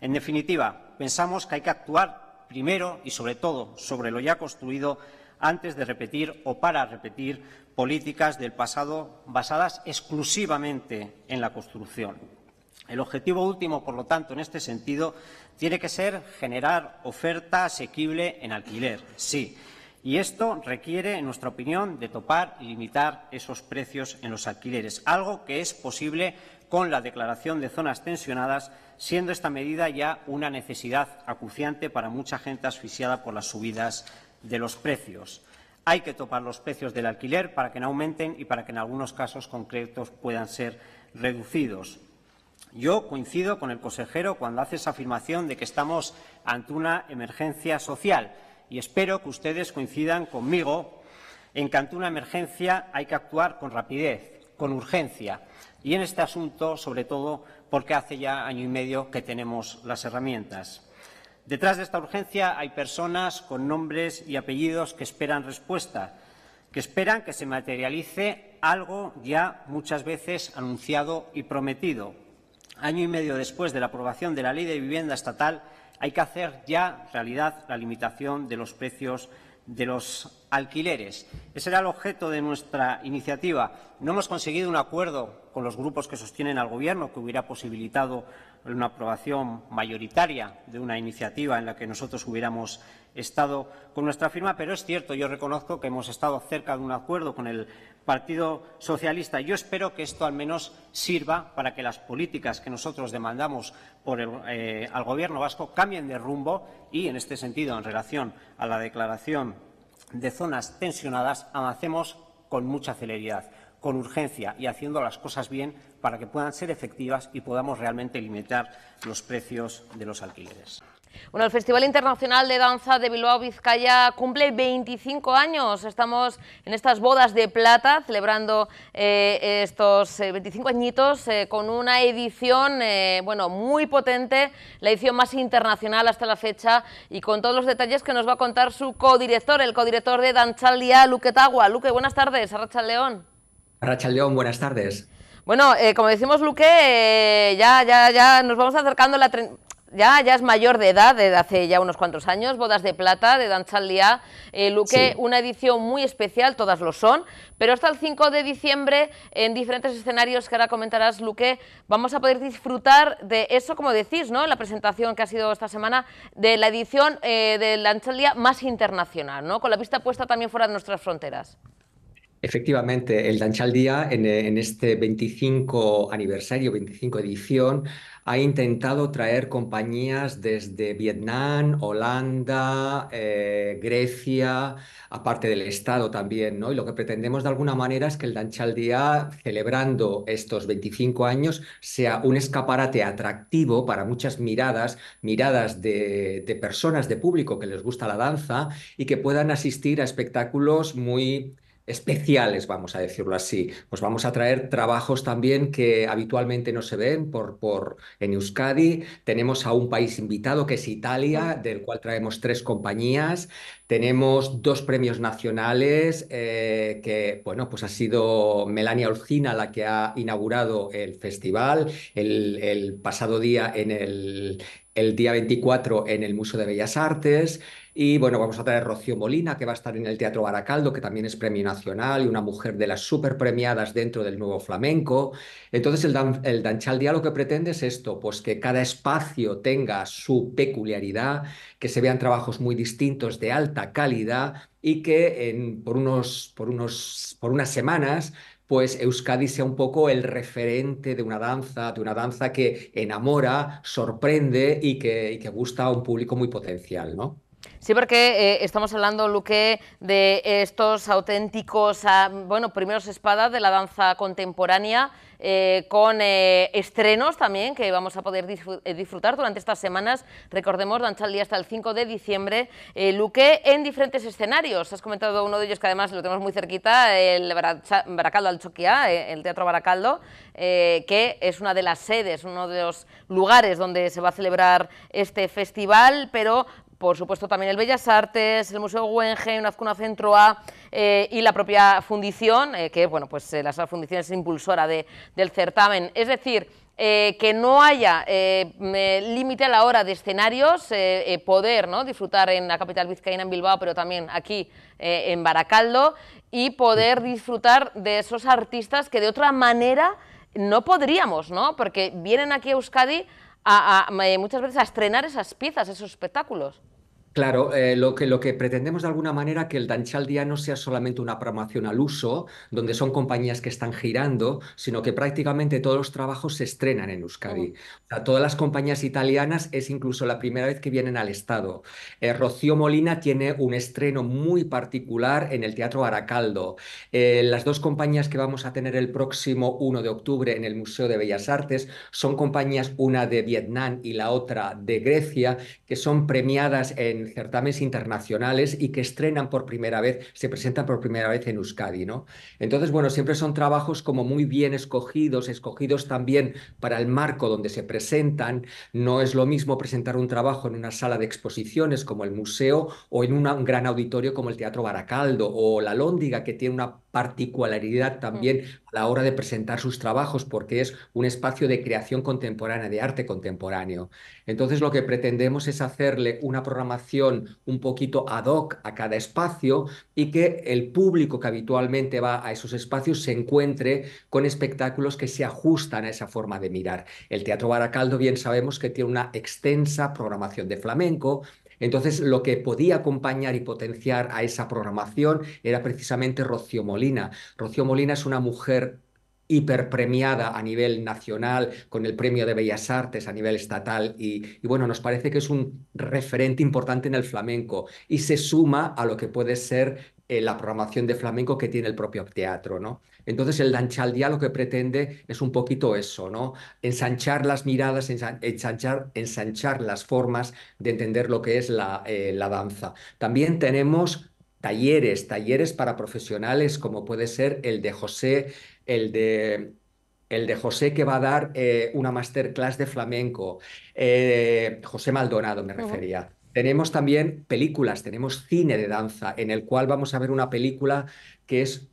En definitiva, pensamos que hay que actuar primero y sobre todo sobre lo ya construido antes de repetir o para repetir políticas del pasado basadas exclusivamente en la construcción. El objetivo último, por lo tanto, en este sentido, tiene que ser generar oferta asequible en alquiler, sí, y esto requiere, en nuestra opinión, de topar y limitar esos precios en los alquileres, algo que es posible con la declaración de zonas tensionadas, siendo esta medida ya una necesidad acuciante para mucha gente asfixiada por las subidas de los precios. Hay que topar los precios del alquiler para que no aumenten y para que en algunos casos concretos puedan ser reducidos. Yo coincido con el consejero cuando hace esa afirmación de que estamos ante una emergencia social y espero que ustedes coincidan conmigo en que ante una emergencia hay que actuar con rapidez, con urgencia y en este asunto, sobre todo, porque hace ya año y medio que tenemos las herramientas. Detrás de esta urgencia hay personas con nombres y apellidos que esperan respuesta, que esperan que se materialice algo ya muchas veces anunciado y prometido. Año y medio después de la aprobación de la Ley de Vivienda Estatal, hay que hacer ya realidad la limitación de los precios de los alquileres. Ese era el objeto de nuestra iniciativa. No hemos conseguido un acuerdo con los grupos que sostienen al Gobierno que hubiera posibilitado una aprobación mayoritaria de una iniciativa en la que nosotros hubiéramos estado con nuestra firma, pero es cierto, yo reconozco que hemos estado cerca de un acuerdo con el Partido Socialista. Yo espero que esto al menos sirva para que las políticas que nosotros demandamos eh, al Gobierno vasco cambien de rumbo y, en este sentido, en relación a la declaración de zonas tensionadas, avancemos con mucha celeridad, con urgencia y haciendo las cosas bien para que puedan ser efectivas y podamos realmente limitar los precios de los alquileres. Bueno, el Festival Internacional de Danza de Bilbao Vizcaya cumple 25 años. Estamos en estas bodas de plata celebrando eh, estos 25 eh, añitos eh, con una edición bueno, muy potente, la edición más internacional hasta la fecha y con todos los detalles que nos va a contar su codirector, el codirector de Danchalia, Luque Tagua. Luque, buenas tardes, Arracha León. Arracha León, buenas tardes. Bueno, como decimos, Luque, ya, ya, ya nos vamos acercando a la ya, es mayor de edad, desde hace ya unos cuantos años, Bodas de Plata, de Dan día, eh, Luque, una edición muy especial, todas lo son, pero hasta el 5 de diciembre, en diferentes escenarios que ahora comentarás, Luque, vamos a poder disfrutar de eso, como decís, ¿no? en la presentación que ha sido esta semana, de la edición del eh, de Dan más internacional, ¿no? con la vista puesta también fuera de nuestras fronteras. Efectivamente, el Danchal Día en, en, este 25 aniversario, 25 edición, ha intentado traer compañías desde Vietnam, Holanda, eh, Grecia, aparte del Estado también, ¿no? Y lo que pretendemos de alguna manera es que el Danchal Día, celebrando estos 25 años, sea un escaparate atractivo para muchas miradas, miradas de, de personas, de público que les gusta la danza y que puedan asistir a espectáculos muy especiales, vamos a decirlo así. pues vamos a traer trabajos también que habitualmente no se ven por, por, en Euskadi. Tenemos a un país invitado que es Italia, del cual traemos tres compañías. Tenemos dos premios nacionales eh, que, bueno, pues ha sido Melania Olcina la que ha inaugurado el festival el, pasado día en el, el día 24 en el Museo de Bellas Artes. Y bueno, vamos a traer Rocío Molina, que va a estar en el Teatro Baracaldo, que también es premio nacional y una mujer de las super premiadas dentro del nuevo flamenco. Entonces, el, el lo que pretende es esto, pues que cada espacio tenga su peculiaridad, que se vean trabajos muy distintos de alta calidad y que en, por, unos, por, unos, por unas semanas pues Euskadi sea un poco el referente de una danza, de una danza que enamora, sorprende y que, y que gusta a un público muy potencial, ¿no? Sí, porque eh, estamos hablando, Luque, de estos auténticos, ah, bueno, primeros espadas de la danza contemporánea, eh, con eh, estrenos también que vamos a poder disfrutar durante estas semanas. Recordemos, danza el día hasta el 5 de diciembre, Luque, en diferentes escenarios. Has comentado uno de ellos que además lo tenemos muy cerquita, el Baracaldo al el Teatro Baracaldo, que es una de las sedes, uno de los lugares donde se va a celebrar este festival, pero por supuesto también el Bellas Artes, el Museo Guggenheim, Azcuna Centro A eh, y la propia fundición, eh, que bueno, pues eh, la fundición es impulsora del certamen. Es decir, que no haya límite a la hora de escenarios, poder ¿no? disfrutar en la capital vizcaína, en Bilbao, pero también aquí en Baracaldo, y poder disfrutar de esos artistas que de otra manera no podríamos, ¿no? porque vienen aquí a Euskadi a, eh, muchas veces a estrenar esas piezas, esos espectáculos. Claro, eh, lo, que, lo que pretendemos de alguna manera que el Danchal Día no sea solamente una promoción al uso, donde son compañías que están girando, sino que prácticamente todos los trabajos se estrenan en Euskadi. O todas las compañías italianas es incluso la primera vez que vienen al Estado. Eh, Rocío Molina tiene un estreno muy particular en el Teatro Aracaldo. Eh, las dos compañías que vamos a tener el próximo 1 de octubre en el Museo de Bellas Artes son compañías, una de Vietnam y la otra de Grecia, que son premiadas en certámenes internacionales y que estrenan por primera vez, se presentan por primera vez en Euskadi, ¿no? Entonces, bueno, siempre son trabajos como muy bien escogidos, escogidos también para el marco donde se presentan. No es lo mismo presentar un trabajo en una sala de exposiciones como el museo o en un gran auditorio como el Teatro Baracaldo o la Lóndiga, que tiene una particularidad también a la hora de presentar sus trabajos, porque es un espacio de creación contemporánea, de arte contemporáneo. Entonces, lo que pretendemos es hacerle una programación un poquito ad hoc a cada espacio y que el público que habitualmente va a esos espacios se encuentre con espectáculos que se ajustan a esa forma de mirar. El Teatro Baracaldo bien sabemos que tiene una extensa programación de flamenco, entonces, lo que podía acompañar y potenciar a esa programación era precisamente Rocío Molina. Rocío Molina es una mujer hiperpremiada a nivel nacional con el Premio de Bellas Artes a nivel estatal y, bueno, nos parece que es un referente importante en el flamenco y se suma a lo que puede ser eh, la programación de flamenco que tiene el propio teatro, ¿no? Entonces el Danchaldía lo que pretende es un poquito eso, ¿no? Ensanchar las miradas, ensanchar, ensanchar las formas de entender lo que es la, eh, la danza. También tenemos talleres, talleres para profesionales como puede ser el de José el de, el de José que va a dar eh, una masterclass de flamenco, eh, José Maldonado me refería. Tenemos también películas, tenemos cine de danza, en el cual vamos a ver una película que es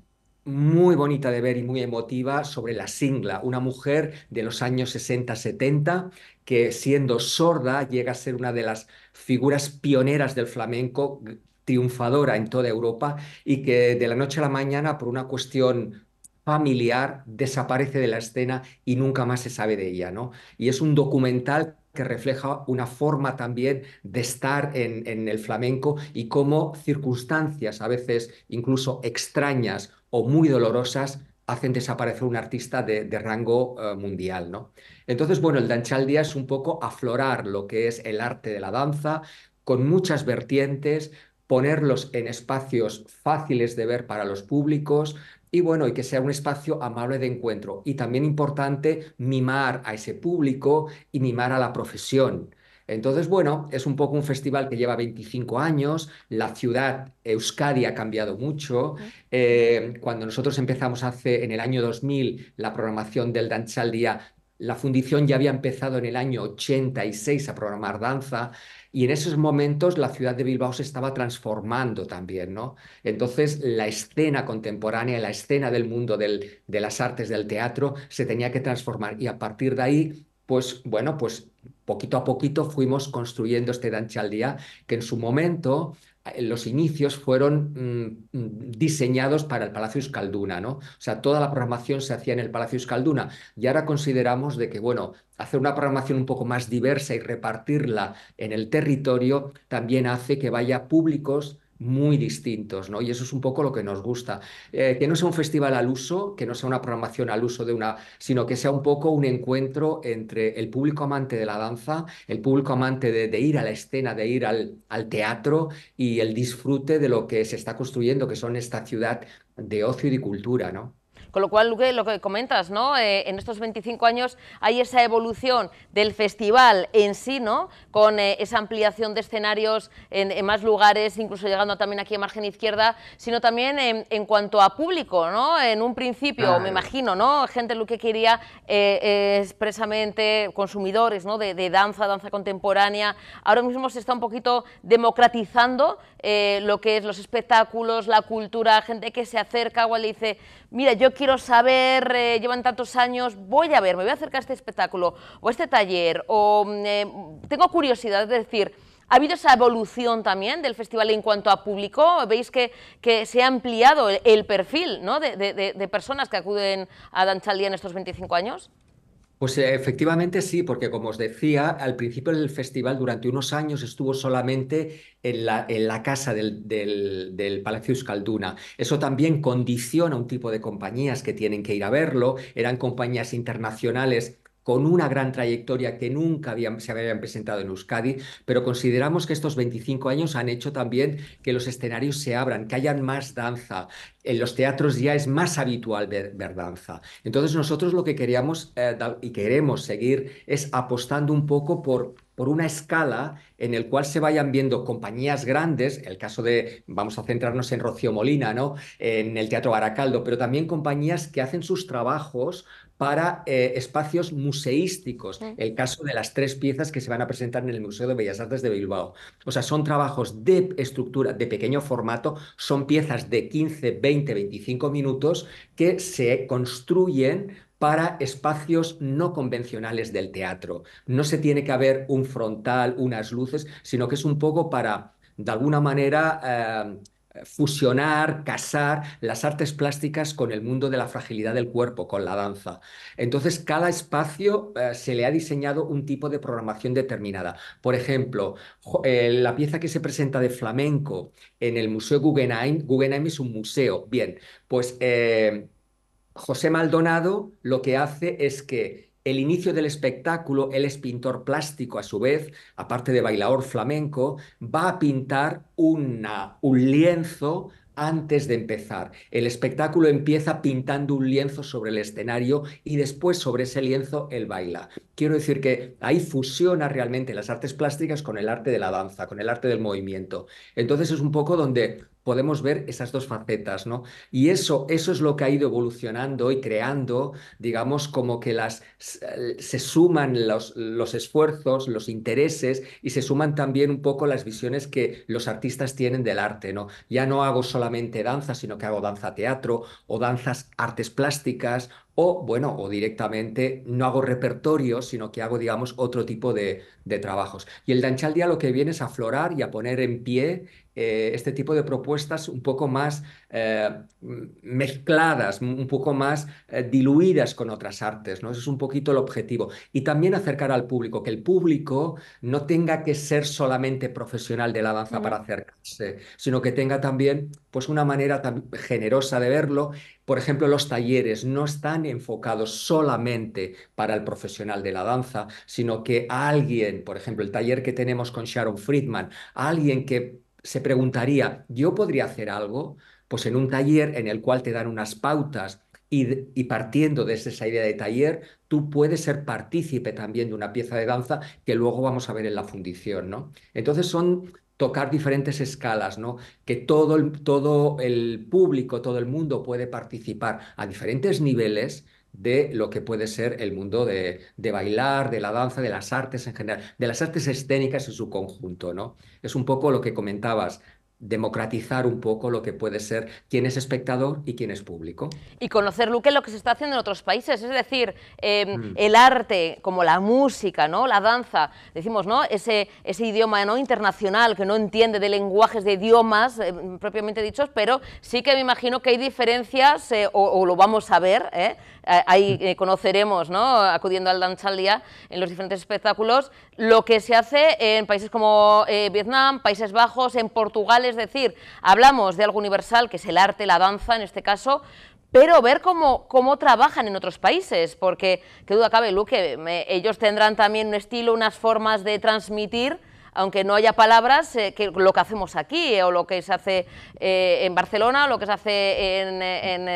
muy bonita de ver y muy emotiva sobre la singla, una mujer de los años 60-70 que siendo sorda llega a ser una de las figuras pioneras del flamenco, triunfadora en toda Europa y que de la noche a la mañana por una cuestión familiar desaparece de la escena y nunca más se sabe de ella, ¿no? Y es un documental que refleja una forma también de estar en, el flamenco y cómo circunstancias a veces incluso extrañas o muy dolorosas hacen desaparecer un artista de, rango eh, mundial, ¿no? Entonces, bueno, el Danchal es un poco aflorar lo que es el arte de la danza con muchas vertientes, ponerlos en espacios fáciles de ver para los públicos, y bueno, y que sea un espacio amable de encuentro. Y también importante mimar a ese público y mimar a la profesión. Entonces, bueno, es un poco un festival que lleva 25 años, la ciudad Euskadi ha cambiado mucho. Eh, cuando nosotros empezamos hace, en el año 2000, la programación del Danchal Día la fundición ya había empezado en el año 86 a programar danza y en esos momentos la ciudad de Bilbao se estaba transformando también, ¿no? Entonces la escena contemporánea, la escena del mundo de las artes, del teatro, se tenía que transformar y a partir de ahí, pues bueno, pues poquito a poquito fuimos construyendo este Danza al que en su momento los inicios fueron mm, mm, diseñados para el Palacio Escalduna, ¿no? O sea, toda la programación se hacía en el Palacio Escalduna y ahora consideramos de que, bueno, hacer una programación un poco más diversa y repartirla en el territorio también hace que vaya públicos muy distintos, ¿no? Y eso es un poco lo que nos gusta. Eh, que no sea un festival al uso, que no sea una programación al uso de una, sino que sea un poco un encuentro entre el público amante de la danza, el público amante de, ir a la escena, de ir al, al teatro y el disfrute de lo que se está construyendo, que son esta ciudad de ocio y de cultura, ¿no? Con lo cual, Luque, lo que comentas, ¿no? Eh, en estos 25 años hay esa evolución del festival en sí, ¿no? Con eh, esa ampliación de escenarios en, más lugares, incluso llegando también aquí a margen izquierda, sino también en, en cuanto a público, ¿no? En un principio, me imagino, ¿no? Gente lo que quería eh, expresamente consumidores, ¿no? De, de, danza, danza contemporánea. Ahora mismo se está un poquito democratizando lo que es los espectáculos, la cultura, gente que se acerca o le dice, mira, yo quiero quiero saber, eh, llevan tantos años, voy a ver, me voy a acercar a este espectáculo o a este taller, o mm, eh, tengo curiosidad, es decir, ¿ha habido esa evolución también del festival en cuanto a público? Veis que, que se ha ampliado el, perfil de, personas que acuden a Dan en estos 25 años. Pues eh, efectivamente sí, porque como os decía, al principio del festival durante unos años estuvo solamente en la, en la casa del, del, Palacio Euskalduna. Eso también condiciona un tipo de compañías que tienen que ir a verlo. Eran compañías internacionales con una gran trayectoria que nunca se habían presentado en Euskadi, pero consideramos que estos 25 años han hecho también que los escenarios se abran, que hayan más danza. En los teatros ya es más habitual ver, danza. Entonces nosotros lo que queríamos eh, y queremos seguir es apostando un poco por por una escala en el cual se vayan viendo compañías grandes, el caso de, vamos a centrarnos en Rocío Molina, ¿no? en el Teatro Baracaldo, pero también compañías que hacen sus trabajos para eh, espacios museísticos, mm. el caso de las tres piezas que se van a presentar en el Museo de Bellas Artes de Bilbao. O sea, son trabajos de estructura, de pequeño formato, son piezas de 15, 20, 25 minutos que se construyen para espacios no convencionales del teatro. No se tiene que haber un frontal, unas luces, sino que es un poco para, de alguna manera, eh, fusionar, casar las artes plásticas con el mundo de la fragilidad del cuerpo, con la danza. Entonces, cada espacio eh, se le ha diseñado un tipo de programación determinada. Por ejemplo, eh, la pieza que se presenta de flamenco en el Museo Guggenheim, Guggenheim es un museo, bien, pues José Maldonado lo que hace es que el inicio del espectáculo, él es pintor plástico a su vez, aparte de bailador flamenco, va a pintar un lienzo antes de empezar. El espectáculo empieza pintando un lienzo sobre el escenario y después sobre ese lienzo él baila. Quiero decir que ahí fusiona realmente las artes plásticas con el arte de la danza, con el arte del movimiento. Entonces es un poco donde podemos ver esas dos facetas, ¿no? Y eso, eso es lo que ha ido evolucionando y creando, digamos, como que las, eh, se suman los, los esfuerzos, los intereses y se suman también un poco las visiones que los artistas tienen del arte, ¿no? Ya no hago solamente danza, sino que hago danza teatro o danzas artes plásticas o, bueno, o directamente no hago repertorio, sino que hago, digamos, otro tipo de, de trabajos. Y el Danchal lo que viene es a aflorar y a poner en pie eh, este tipo de propuestas un poco más eh, mezcladas, un poco más eh, diluidas con otras artes, ¿no? Ese es un poquito el objetivo. Y también acercar al público, que el público no tenga que ser solamente profesional de la danza para acercarse, sino que tenga también pues una manera generosa de verlo. Por ejemplo, los talleres no están enfocados solamente para el profesional de la danza, sino que alguien, por ejemplo, el taller que tenemos con Sharon Friedman, alguien que se preguntaría, ¿yo podría hacer algo? Pues en un taller en el cual te dan unas pautas y, partiendo de esa idea de taller, tú puedes ser partícipe también de una pieza de danza que luego vamos a ver en la fundición, ¿no? Entonces son tocar diferentes escalas, ¿no? Que todo todo el público, todo el mundo puede participar a diferentes niveles de lo que puede ser el mundo de, bailar, de la danza, de las artes en general, de las artes escénicas en su conjunto, ¿no? Es un poco lo que comentabas, democratizar un poco lo que puede ser quién es espectador y quién es público. Y conocer, Luque, lo que se está haciendo en otros países, es decir, em, mm. el arte, como la música, ¿no? la danza, decimos, ¿no? ese, ese idioma ¿no? internacional que no entiende de lenguajes, de idiomas em, propiamente dichos, pero sí que me imagino que hay diferencias, eh, o, lo vamos a ver, ¿eh? Eh, ahí conoceremos, ¿no? acudiendo al Danzalía, en los diferentes espectáculos, lo que se hace en países como eh, Vietnam, Países Bajos, en Portugal, es decir, hablamos de algo universal, que es el arte, la danza en este caso, pero ver cómo, cómo trabajan en otros países, porque qué duda cabe, Luque, ellos tendrán también un estilo, unas formas de transmitir, aunque no haya palabras, eh, lo que hacemos aquí, eh, o lo que se hace en Barcelona, o lo que se hace en,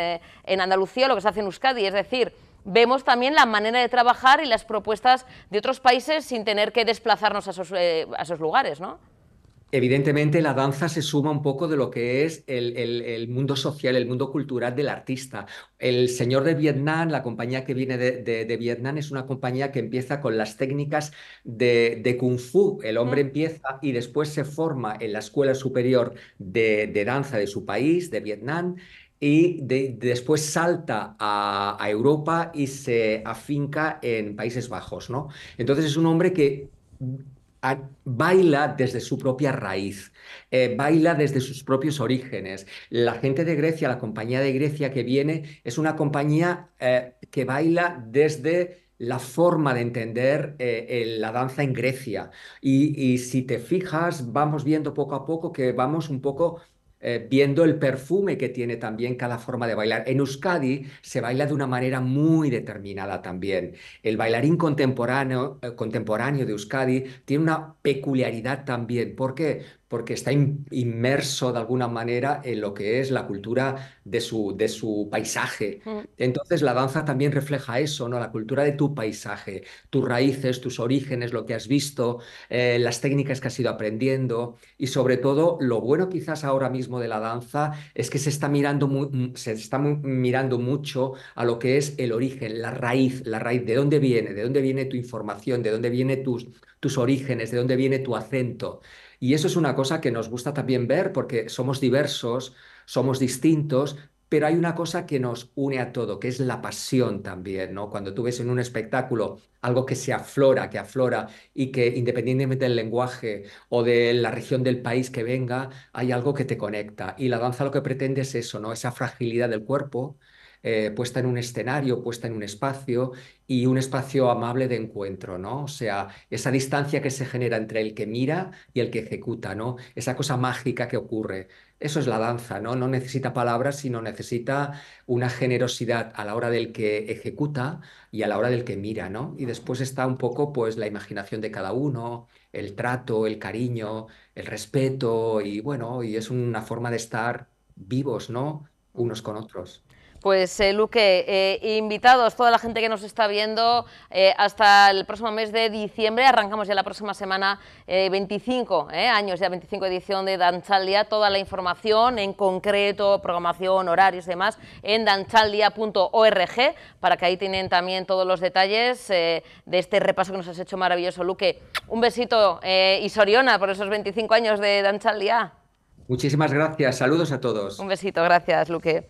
en Andalucía, o lo que se hace en Euskadi, es decir vemos también la manera de trabajar y las propuestas de otros países sin tener que desplazarnos a esos, eh, lugares, ¿no? Evidentemente la danza se suma un poco de lo que es el, mundo social, el mundo cultural del artista. El Señor de Vietnam, la compañía que viene de, Vietnam, es una compañía que empieza con las técnicas de, kung fu. El hombre mm. empieza y después se forma en la escuela superior de danza de su país, de Vietnam y después salta a, Europa y se afinca en Países Bajos, ¿no? Entonces es un hombre que baila desde su propia raíz, eh, baila desde sus propios orígenes. La gente de Grecia, la compañía de Grecia que viene, es una compañía eh, que baila desde la forma de entender eh, la danza en Grecia. y si te fijas, vamos viendo poco a poco que vamos un poco eh, viendo el perfume que tiene también cada forma de bailar. En Euskadi se baila de una manera muy determinada también. El bailarín contemporáneo, eh, contemporáneo de Euskadi tiene una peculiaridad también. ¿Por qué? porque está inmerso de alguna manera en lo que es la cultura de su, de su paisaje. Mm. Entonces la danza también refleja eso, ¿no? La cultura de tu paisaje, tus raíces, tus orígenes, lo que has visto, eh, las técnicas que has ido aprendiendo y sobre todo lo bueno quizás ahora mismo de la danza es que se está mirando, se está mirando mucho a lo que es el origen, la raíz, la raíz, de dónde viene, de dónde viene tu información, de dónde vienen tus, tus orígenes, de dónde viene tu acento. Y eso es una cosa que nos gusta también ver porque somos diversos, somos distintos, pero hay una cosa que nos une a todo, que es la pasión también, ¿no? Cuando tú ves en un espectáculo algo que se aflora, que aflora y que independientemente del lenguaje o de la región del país que venga, hay algo que te conecta. Y la danza lo que pretende es eso, ¿no? Esa fragilidad del cuerpo, eh, puesta en un escenario, puesta en un espacio y un espacio amable de encuentro, ¿no? O sea, esa distancia que se genera entre el que mira y el que ejecuta, ¿no? Esa cosa mágica que ocurre. Eso es la danza, ¿no? No necesita palabras, sino necesita una generosidad a la hora del que ejecuta y a la hora del que mira, ¿no? Y después está un poco, pues, la imaginación de cada uno, el trato, el cariño, el respeto y, bueno, y es una forma de estar vivos, ¿no? Unos con otros. Pues eh, Luque, eh, invitados, toda la gente que nos está viendo, eh, hasta el próximo mes de diciembre, arrancamos ya la próxima semana 25 años, ya 25 edición de Danchaldia, toda la información en concreto, programación, horarios y demás, en danchaldia.org para que ahí tienen también todos los detalles de este repaso que nos has hecho maravilloso, Luque. Un besito y Soriona por esos 25 años de Danchaldia. Muchísimas gracias, saludos a todos. Un besito, gracias, Luque.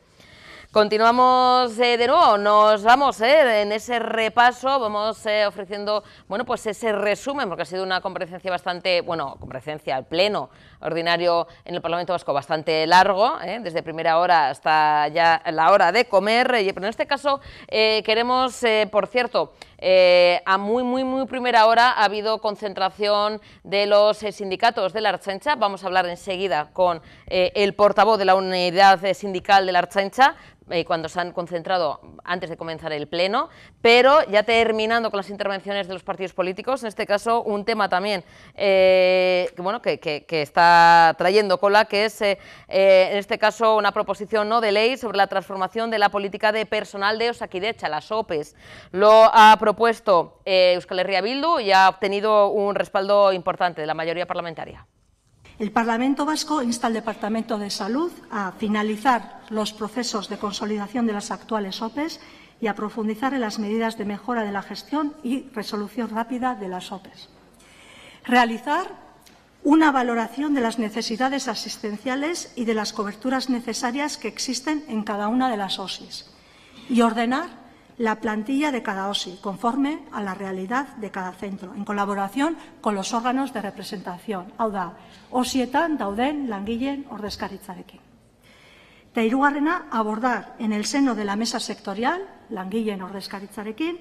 Continuamos eh, de nuevo, nos vamos eh, en ese repaso, vamos eh, ofreciendo bueno, pues ese resumen, porque ha sido una comparecencia bastante, bueno, comparecencia al pleno ordinario en el Parlamento Vasco bastante largo, desde primera hora hasta ya la hora de comer, pero en este caso queremos, por cierto, eh, a muy, muy, muy primera hora ha habido concentración de los eh, sindicatos de la Archancha. Vamos a hablar enseguida con eh, el portavoz de la unidad sindical de la Archancha, cuando se han concentrado antes de comenzar el pleno, pero ya terminando con las intervenciones de los partidos políticos, en este caso un tema también que, bueno, que, que, está trayendo cola, que es en este caso una proposición no de ley sobre la transformación de la política de personal de Osakidecha, las OPEs. Lo ha propuesto eh, Euskal Herria Bildu y ha obtenido un respaldo importante de la mayoría parlamentaria. El Parlamento Vasco insta al Departamento de Salud a finalizar los procesos de consolidación de las actuales OPEs y a profundizar en las medidas de mejora de la gestión y resolución rápida de las OPEs. Realizar una valoración de las necesidades asistenciales y de las coberturas necesarias que existen en cada una de las OSIs y ordenar la plantilla de cada OSI, conforme a la realidad de cada centro, en colaboración con los órganos de representación, Auda, OSIetan dauden langileen ordezkaritzarekin. Eta hirugarrena, abordar en el seno de la mesa sectorial, langileen ordezkaritzarekin,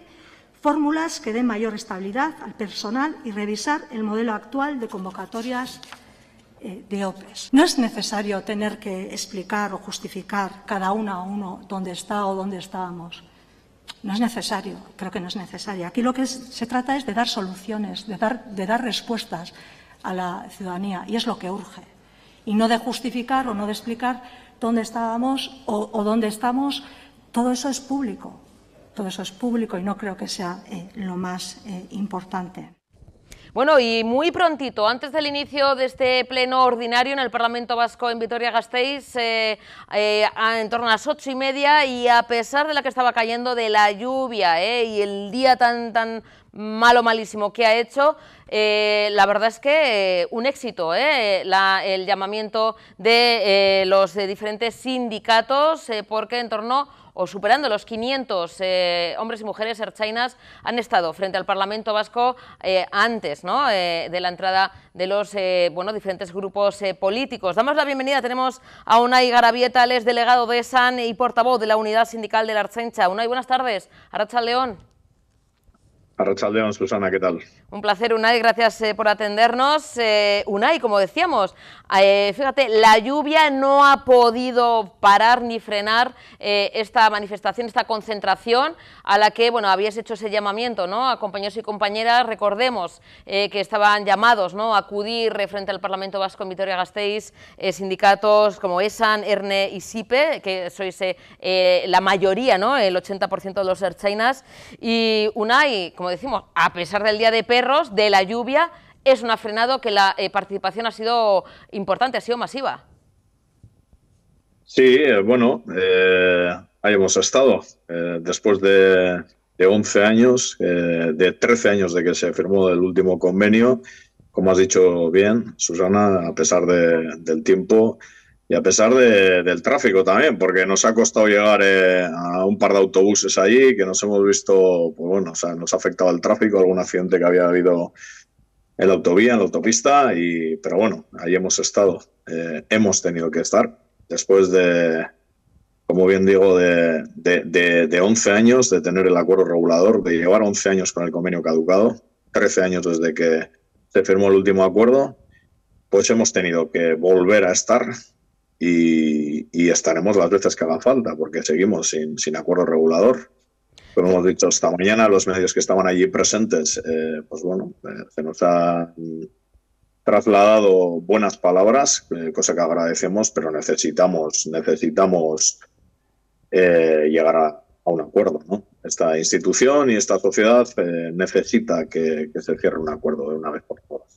fórmulas que den mayor estabilidad al personal y revisar el modelo actual de convocatorias eh, de OPEs. No es necesario tener que explicar o justificar cada uno a uno dónde está o dónde estábamos. No es necesario, creo que no es necesario. Aquí lo que se trata es de dar soluciones, de dar, de dar respuestas a la ciudadanía y es lo que urge. Y no de justificar o no de explicar dónde estábamos o, dónde estamos. Todo eso es público, todo eso es público y no creo que sea eh, lo más eh, importante. Bueno, y muy prontito, antes del inicio de este pleno ordinario en el Parlamento Vasco en Vitoria-Gasteiz, eh, eh, en torno a las ocho y media, y a pesar de la que estaba cayendo de la lluvia eh, y el día tan, tan malo, malísimo que ha hecho, la verdad es que un éxito el llamamiento de los diferentes sindicatos, porque en torno o superando los 500 eh, hombres y mujeres erchainas han estado frente al Parlamento Vasco eh, antes eh, de la entrada de los bueno, diferentes grupos políticos. Damos la bienvenida, tenemos a Unai Garabieta, es delegado de SAN y portavoz de la Unidad Sindical de la Archaincha. Unai, buenas tardes. Aracha León. Arrachaldeón, Susana, ¿qué tal? Un placer, Unai, gracias eh, por atendernos. Eh, Unai, como decíamos, eh, fíjate, la lluvia no ha podido parar ni frenar eh, esta manifestación, esta concentración a la que, bueno, habías hecho ese llamamiento, ¿no? A compañeros y compañeras, recordemos que estaban llamados, ¿no? A acudir frente al Parlamento Vasco en Vitoria-Gasteiz, sindicatos como ESAN, ERNE y SIPE, que sois la mayoría, ¿no? El 80% de los erchainas. Y Unai, como como decimos, a pesar del día de perros, de la lluvia, es un frenado que la eh, participación ha sido importante, ha sido masiva. Sí, eh, bueno, eh, ahí hemos estado. después de, 11 años, de 13 años de que se firmó el último convenio, como has dicho bien, Susana, a pesar del tiempo, y a pesar del tráfico también, porque nos ha costado llegar eh, a un par de autobuses allí, que nos hemos visto, pues bueno, nos ha afectado el tráfico, algún accidente que había habido en la autovía, en la autopista, y, pero bueno, ahí hemos estado, eh, hemos tenido que estar después de, como bien digo, de, de, de 11 años de tener el acuerdo regulador, de llevar 11 años con el convenio caducado, 13 años desde que se firmó el último acuerdo, pues hemos tenido que volver a estar y, estaremos las veces que haga falta, porque seguimos sin, sin, acuerdo regulador. Como hemos dicho esta mañana, los medios que estaban allí presentes, eh, pues bueno, eh, se nos han trasladado buenas palabras, eh, cosa que agradecemos, pero necesitamos, necesitamos llegar a, un acuerdo. Esta institución y esta sociedad necesita que se cierre un acuerdo de una vez por todas.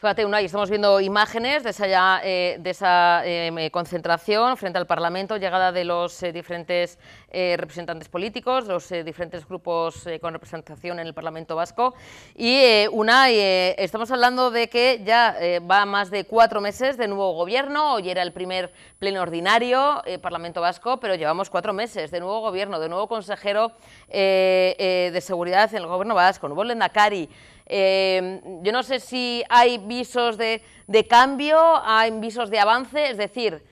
Fíjate, Unai, estamos viendo imágenes de esa, eh, de esa em, eh, concentración frente al Parlamento, llegada de los eh, diferentes representantes políticos, los diferentes grupos con representación en el Parlamento Vasco. Y Unai, estamos hablando de que ya va más de cuatro meses de nuevo gobierno, hoy era el primer pleno ordinario Parlamento Vasco, pero llevamos cuatro meses de nuevo gobierno, de nuevo consejero de seguridad en el gobierno vasco, nuevo Lendakari. Em, yo no sé si hay visos de, de, cambio, hay visos de avance, es decir,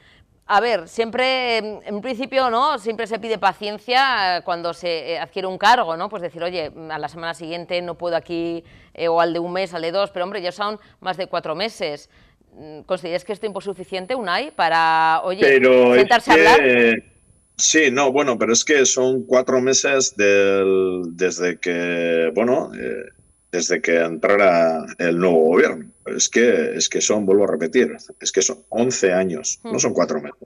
a ver, siempre, em, en principio, ¿no? Siempre se pide paciencia eh, cuando se eh, adquiere un cargo, ¿no? Pues decir, oye, mm, a la semana siguiente no puedo aquí, eh, o al de un mes, al de dos, pero hombre, ya son más de cuatro meses. Mm, ¿Consideras que es tiempo suficiente, hay para, oye, hablar? sí, no, bueno, pero es que son cuatro meses del, desde que, bueno, eh, desde que entrara el nuevo gobierno. Es que, es que son, vuelvo a repetir, es que son 11 años, no mm. son cuatro meses.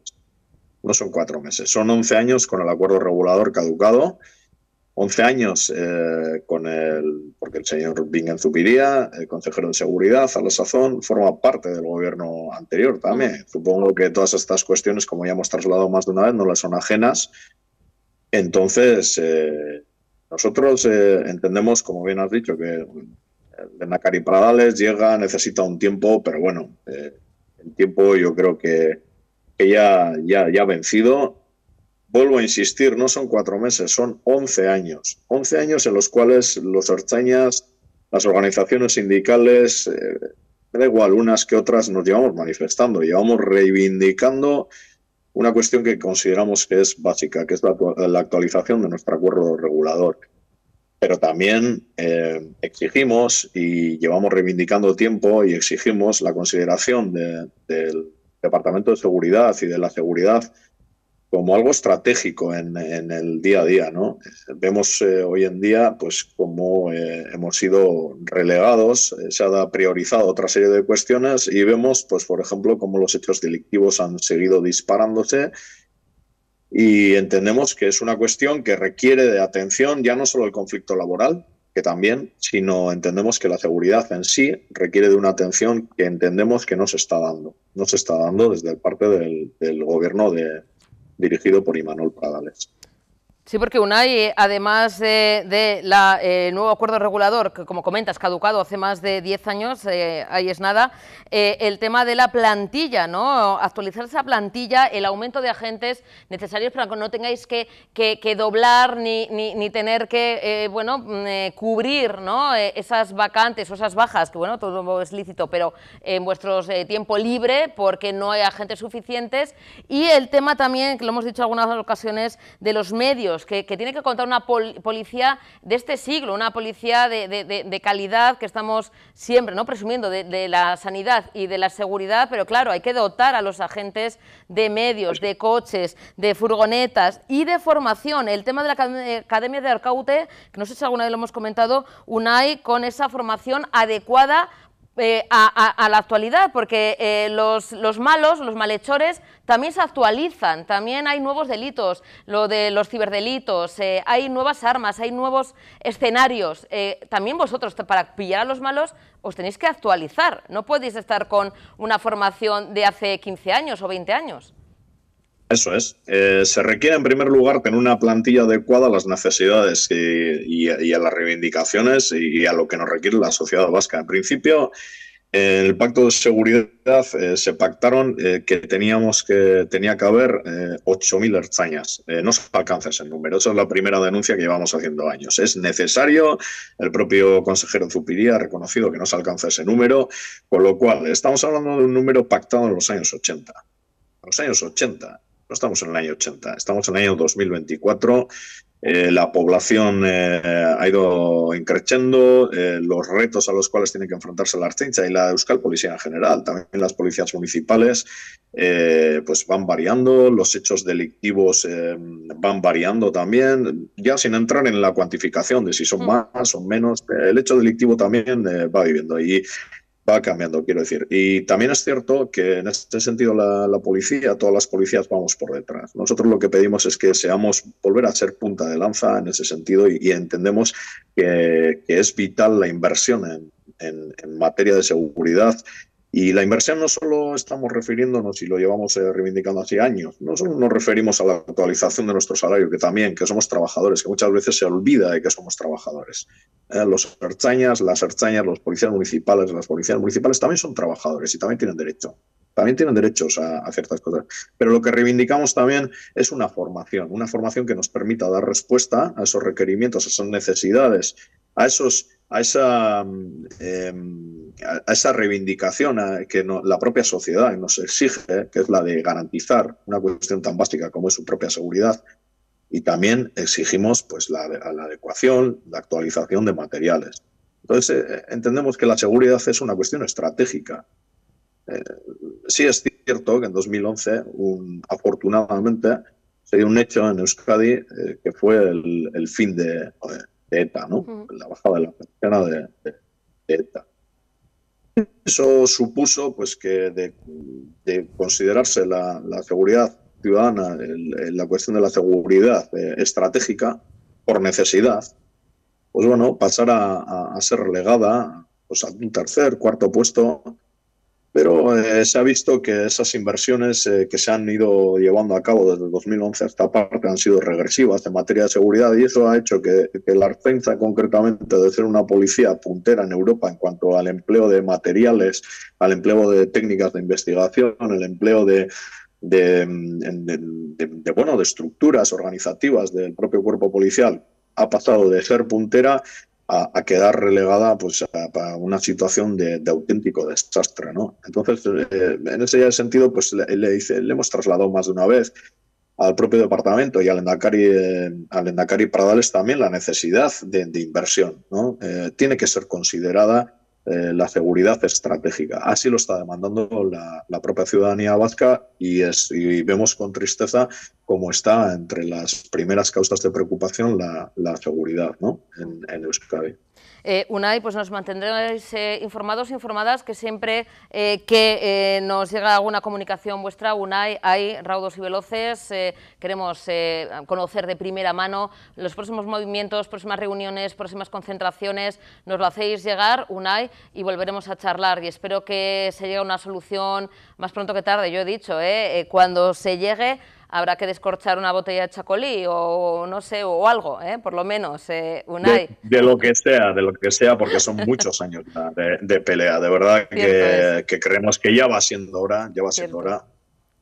No son cuatro meses, son 11 años con el acuerdo regulador caducado, 11 años eh, con el, porque el señor Bingen Zupiría, el consejero de seguridad, a la sazón, forma parte del gobierno anterior también. Mm. Supongo que todas estas cuestiones, como ya hemos trasladado más de una vez, no las son ajenas. Entonces, eh, nosotros eh, entendemos, como bien has dicho, que Nacari Pradales llega, necesita un tiempo, pero bueno, eh, el tiempo yo creo que, ya, ya, ha vencido. Vuelvo a insistir, no son cuatro meses, son once años. Once años en los cuales los orzañas, las organizaciones sindicales, eh, da igual unas que otras, nos llevamos manifestando, llevamos reivindicando una cuestión que consideramos que es básica, que es la, actualización de nuestro acuerdo regulador. Pero también eh, exigimos y llevamos reivindicando tiempo y exigimos la consideración del Departamento de Seguridad y de la seguridad como algo estratégico en, el día a día, ¿no? Vemos eh, hoy en día, pues, cómo eh, hemos sido relegados, eh, se ha priorizado otra serie de cuestiones y vemos, pues, por ejemplo, cómo los hechos delictivos han seguido disparándose y entendemos que es una cuestión que requiere de atención ya no solo el conflicto laboral, que también, sino entendemos que la seguridad en sí requiere de una atención que entendemos que no se está dando. No se está dando desde el parte del, del gobierno de, dirigido por Imanol Pradales. Sí, porque UNAI, además del de, la eh, nuevo acuerdo regulador, que como comentas, caducado hace más de 10 años, eh, ahí es nada, eh, el tema de la plantilla, ¿no? actualizar esa plantilla, el aumento de agentes necesarios para que no tengáis que, que, doblar ni, ni, ni, tener que bueno, mm, cubrir esas vacantes o esas bajas, que bueno, todo es lícito, pero en vuestro tiempo libre, porque no hay agentes suficientes, y el tema también, que lo hemos dicho en algunas ocasiones, de los medios, pues que, tiene que contar una policía de este siglo, una policía de, calidad que estamos siempre ¿no? presumiendo de, la sanidad y de la seguridad, pero claro, hay que dotar a los agentes de medios, de coches, de furgonetas y de formación. El tema de la Academia de Arcaute, que no sé si alguna vez lo hemos comentado, UNAI con esa formación adecuada eh, a, la actualidad, porque eh, los, los, malos, los malhechores, también se actualizan, también hay nuevos delitos, lo de los ciberdelitos, eh, hay nuevas armas, hay nuevos escenarios. también vosotros, para pillar a los malos, os tenéis que actualizar, no podéis estar con una formación de hace 15 años o 20 años. Eso es. Eh, se requiere en primer lugar tener una plantilla adecuada a las necesidades y, a las reivindicaciones y, a lo que nos requiere la sociedad vasca. En principio, en el pacto de seguridad eh, se pactaron eh, que teníamos que tenía que haber 8.000 herzañas. no se alcanza ese número. Esa es la primera denuncia que llevamos haciendo años. Es necesario. El propio consejero Zupiría ha reconocido que no se alcanza ese número, con lo cual estamos hablando de un número pactado en los años 80. En los años 80. No estamos en el año 80, estamos en el año 2024. Eh, la población eh, ha ido increciendo, eh, los retos a los cuales tiene que enfrentarse la Archincha y la Euskal Policía en general, también las policías municipales, pues van variando, los hechos delictivos van variando también, ya sin entrar en la cuantificación de si son mm. más o menos, el hecho delictivo también va viviendo. ahí va cambiando, quiero decir. Y también es cierto que en este sentido la, policía, todas las policías vamos por detrás. Nosotros lo que pedimos es que seamos, volver a ser punta de lanza en ese sentido y, entendemos que, es vital la inversión en materia de seguridad y la inversión no solo estamos refiriéndonos, y lo llevamos eh, reivindicando hace años, no solo nos referimos a la actualización de nuestro salario, que también, que somos trabajadores, que muchas veces se olvida de que somos trabajadores. Eh, los archañas, las archañas, los policías municipales, las policías municipales también son trabajadores y también tienen derecho. También tienen derechos a, a ciertas cosas. Pero lo que reivindicamos también es una formación, una formación que nos permita dar respuesta a esos requerimientos, a esas necesidades, a esos a esa, mm, em, a esa reivindicación eh, que la propia sociedad nos exige, que es la de garantizar una cuestión tan básica como es su propia seguridad. Y también exigimos pues, la, adecuación, la actualización de materiales. Entonces, eh, eh, entendemos que la seguridad es una cuestión estratégica. sí es cierto que en 2011, un, afortunadamente, se dio un hecho en Euskadi que fue el fin de ETA, ¿no? La bajada de la persiana de, ETA. Eso supuso pues que de, considerarse la, seguridad ciudadana, la cuestión de la seguridad eh, estratégica por necesidad, pues bueno, pasar a, ser relegada pues, a un tercer, cuarto puesto pero eh, se ha visto que esas inversiones eh, que se han ido llevando a cabo desde 2011 hasta parte han sido regresivas en materia de seguridad y eso ha hecho que, la Arcenza, concretamente, de ser una policía puntera en Europa en cuanto al empleo de materiales, al empleo de técnicas de investigación, el empleo de, de mm, bueno, de estructuras organizativas del propio cuerpo policial, ha pasado de ser puntera a, quedar relegada pues, a, una situación de, auténtico desastre. ¿no? Entonces, eh, en ese sentido, pues le, dice, le, hemos trasladado más de una vez al propio departamento y al Endacari, eh, al Pradales también la necesidad de, inversión. ¿no? Eh, tiene que ser considerada eh, la seguridad estratégica. Así lo está demandando la, propia ciudadanía vasca y, es, y vemos con tristeza cómo está entre las primeras causas de preocupación la, la seguridad ¿no? en, en Euskadi eh, UNAI pues nos mantendréis eh, informados e informadas que siempre eh, que eh, nos llega alguna comunicación vuestra, UNAI, hay raudos y veloces, queremos conocer de primera mano los próximos movimientos, próximas reuniones, próximas concentraciones, nos lo hacéis llegar, UNAI, y volveremos a charlar y espero que se llegue a una solución más pronto que tarde, yo he dicho, cuando se llegue habrá que descorchar una botella de chacolí o no sé, o algo, ¿eh? por lo menos, eh, De, lo que sea, de lo que sea, porque son muchos años de, pelea, de verdad que, creemos que ya va siendo hora, ya va siendo hora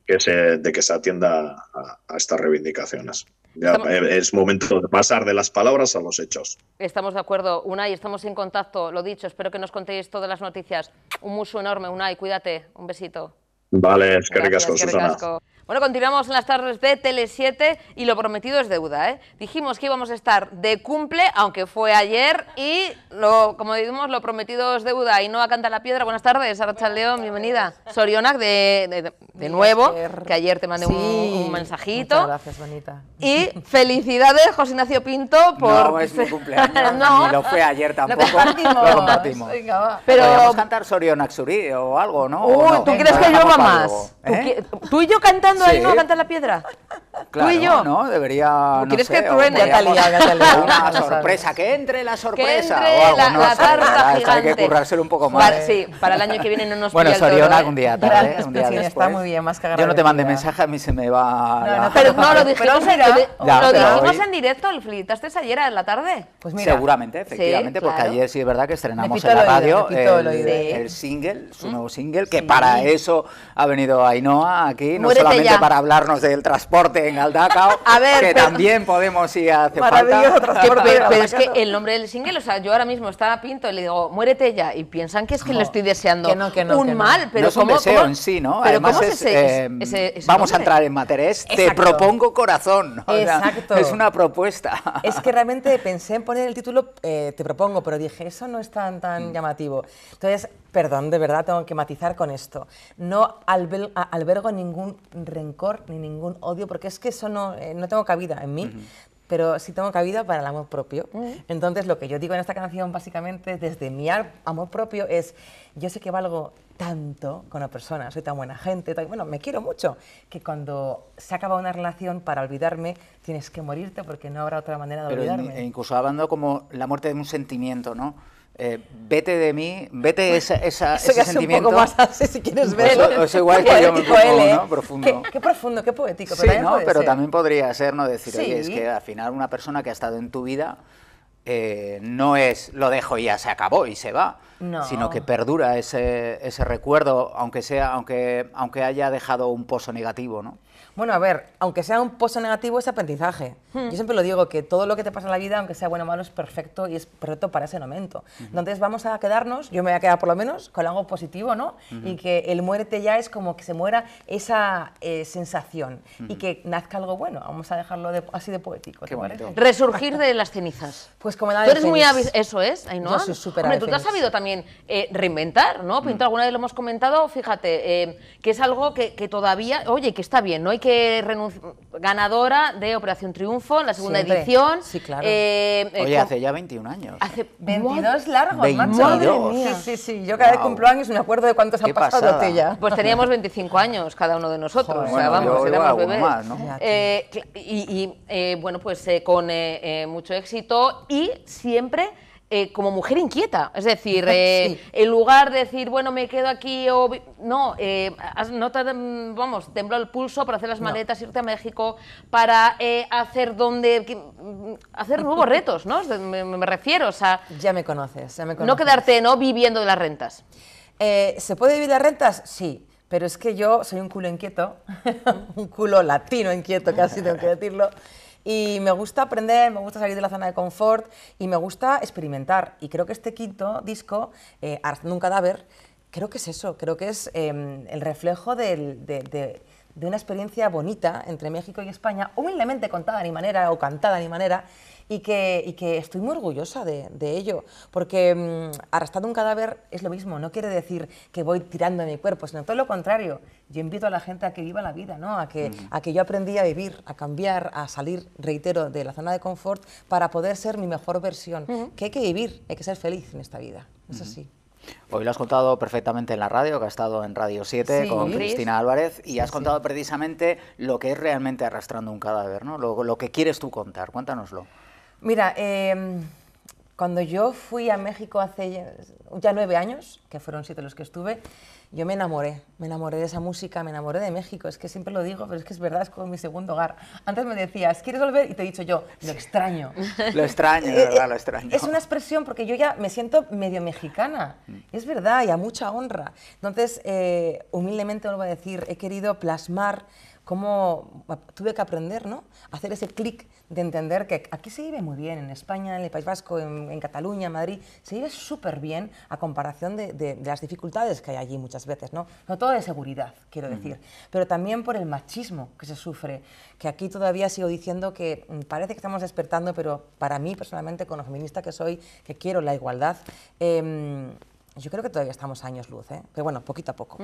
que se, de que se atienda a, estas reivindicaciones. Eh, es momento de pasar de las palabras a los hechos. Estamos de acuerdo, Unai, estamos en contacto, lo dicho, espero que nos contéis todas las noticias. Un muso enorme, Unai, cuídate, un besito. Vale, es que ricasco, Susana. Bueno, continuamos en las tardes de Tele7 y lo prometido es deuda. ¿eh? Dijimos que íbamos a estar de cumple, aunque fue ayer, y lo, como dijimos, lo prometido es deuda y no a canta la piedra. Buenas tardes, Sara León, bienvenida. Sorionac, de, de, nuevo, que ayer te mandé un, mensajito. Muchas gracias, bonita. Y felicidades, José Ignacio Pinto, por... No, es mi cumpleaños, no, lo fue ayer tampoco. Lo compartimos. Venga, va. Pero... cantar Sorionac Suri o algo, ¿no? Uy, ¿tú crees que va más? ¿eh? ¿Tú y yo cantando? sí. no la piedra. Tú y yo. No, debería. No ¿Quieres que truene? la Una sorpresa, que entre la sorpresa. Que entre la, tarta Hay que currárselo un poco más. Para, sí, para el año que viene no nos Bueno, Soriona, ¿eh? algún día tarde. ¿eh? Un día sí, está muy bien, más que Yo no te mandé mensaje, a mí se me va. No, pero no, lo dijimos, pero lo dijimos en directo, lo felicitaste ayer a la tarde. Pues mira. Seguramente, efectivamente, porque ayer sí es verdad que estrenamos en la radio el single, su ¿Mm? nuevo single, que para eso ha venido Ainoa aquí, no solamente para hablarnos del transporte en Aldacao, a que también podemos ir a hacer falta. pero, es que el nombre del single, o sea, yo ahora mismo estaba pinto y le digo, muérete ya, y piensan que es que lo le estoy deseando un mal, pero no es un deseo en sí, ¿no? Además eh, vamos a entrar en materia, te propongo corazón, Exacto. es una propuesta. Es que realmente pensé en poner el título eh, te propongo, pero dije, eso no es tan, tan mm. llamativo. Entonces, perdón, de verdad tengo que matizar con esto, no albergo ningún rencor ni ningún odio, porque es que eso no, eh, tengo cabida en mí. Pero sí tengo cabida para el amor propio. Entonces, lo que yo digo en esta canción, básicamente, desde mi amor propio, es: yo sé que valgo tanto con la persona, soy tan buena gente, bueno, me quiero mucho, que cuando se acaba una relación, para olvidarme, tienes que morirte porque no habrá otra manera de Pero olvidarme. incluso hablando como la muerte de un sentimiento, ¿no? Eh, vete de mí, vete esa, ese sentimiento. Un si quieres pues verlo. igual que yo me pongo, ¿eh? Profundo. Qué, profundo, qué poético. Pero también podría ser, ¿no? Decir, oye, es que al final una persona que ha estado en tu vida eh, no es lo dejo y ya se acabó y se va, sino que perdura ese, ese recuerdo, aunque, sea, aunque, aunque haya dejado un pozo negativo, ¿no? Bueno, a ver, aunque sea un pozo negativo, es aprendizaje. Hmm. Yo siempre lo digo, que todo lo que te pasa en la vida, aunque sea bueno o malo, es perfecto y es perfecto para ese momento. Entonces vamos a quedarnos, yo me voy a quedar por lo menos, con algo positivo, ¿no? Y que el muerte ya es como que se muera esa eh, sensación y que nazca algo bueno. Vamos a dejarlo de, así de poético. Resurgir de las cenizas. Pues como nada Tú eres muy eso es, Ainhoa. Yo soy súper Hombre, tú te has sabido también eh, reinventar, ¿no? Mm. Pinto, alguna vez lo hemos comentado, fíjate, eh, que es algo que, que, todavía, oye, que está bien, ¿no? hay que ganadora de Operación Triunfo, en la segunda edición. Sí, claro. Eh, eh, Oye, hace ya 21 años. Hace 22 largos, macho. Madre Sí, sí, sí. Yo cada vez cumplo años y me acuerdo de cuántos han pasado Pues teníamos 25 años cada uno de nosotros. o sea, vamos, éramos bebés. Más, ¿no? Eh, y, bueno, pues con mucho éxito y siempre eh, como mujer inquieta. Es decir, eh, en lugar de decir, bueno, me quedo aquí, o, no, eh, no te, vamos, tembló el pulso para hacer las maletas, irte a México, para hacer donde, hacer nuevos retos, ¿no? Me, refiero, o sea... Ya me conoces, ya me conoces. No quedarte, ¿no?, viviendo de las rentas. ¿Se puede vivir de las rentas? Sí, pero es que yo soy un culo inquieto, un culo latino inquieto, casi tengo que decirlo, y me gusta aprender, me gusta salir de la zona de confort y me gusta experimentar. Y creo que este quinto disco, eh, Arzando un cadáver, creo que es eso, creo que es em, el reflejo de, una experiencia bonita entre México y España, humildemente contada ni manera o cantada ni manera, y que, que estoy muy orgullosa de, ello, porque arrastrar mm, arrastrando un cadáver es lo mismo, no quiere decir que voy tirando de mi cuerpo, sino todo lo contrario. Yo invito a la gente a que viva la vida, ¿no? a, que, a que yo aprendí a vivir, a cambiar, a salir, reitero, de la zona de confort para poder ser mi mejor versión, que hay que vivir, hay que ser feliz en esta vida, es así. Hoy lo has contado perfectamente en la radio, que has estado en Radio 7 con Cristina Álvarez, y has contado precisamente lo que es realmente arrastrando un cadáver, ¿no? lo, que quieres tú contar. Cuéntanoslo. Mira, em, cuando yo fui a México hace ya nueve años, que fueron siete los que estuve, yo me enamoré, me enamoré de esa música, me enamoré de México, es que siempre lo digo, pero es que es verdad, es como mi segundo hogar. Antes me decías, ¿quieres volver? Y te he dicho yo, lo extraño. lo extraño, de eh, verdad, eh, lo extraño. Es una expresión porque yo ya me siento medio mexicana, mm. es verdad, y a mucha honra. Entonces, eh, humildemente vuelvo a decir, he querido plasmar cómo tuve que aprender, ¿no? Hacer ese clic de entender que aquí se vive muy bien, en España, en el País Vasco, en, en Cataluña, Madrid, se vive súper bien a comparación de, las dificultades que hay allí muchas veces, ¿no? No todo de seguridad, quiero decir, pero también por el machismo que se sufre, que aquí todavía sigo diciendo que mm, parece que estamos despertando, pero para mí personalmente, como feminista que soy, que quiero la igualdad, em, yo creo que todavía estamos años luz, ¿eh? pero bueno, poquito a poco.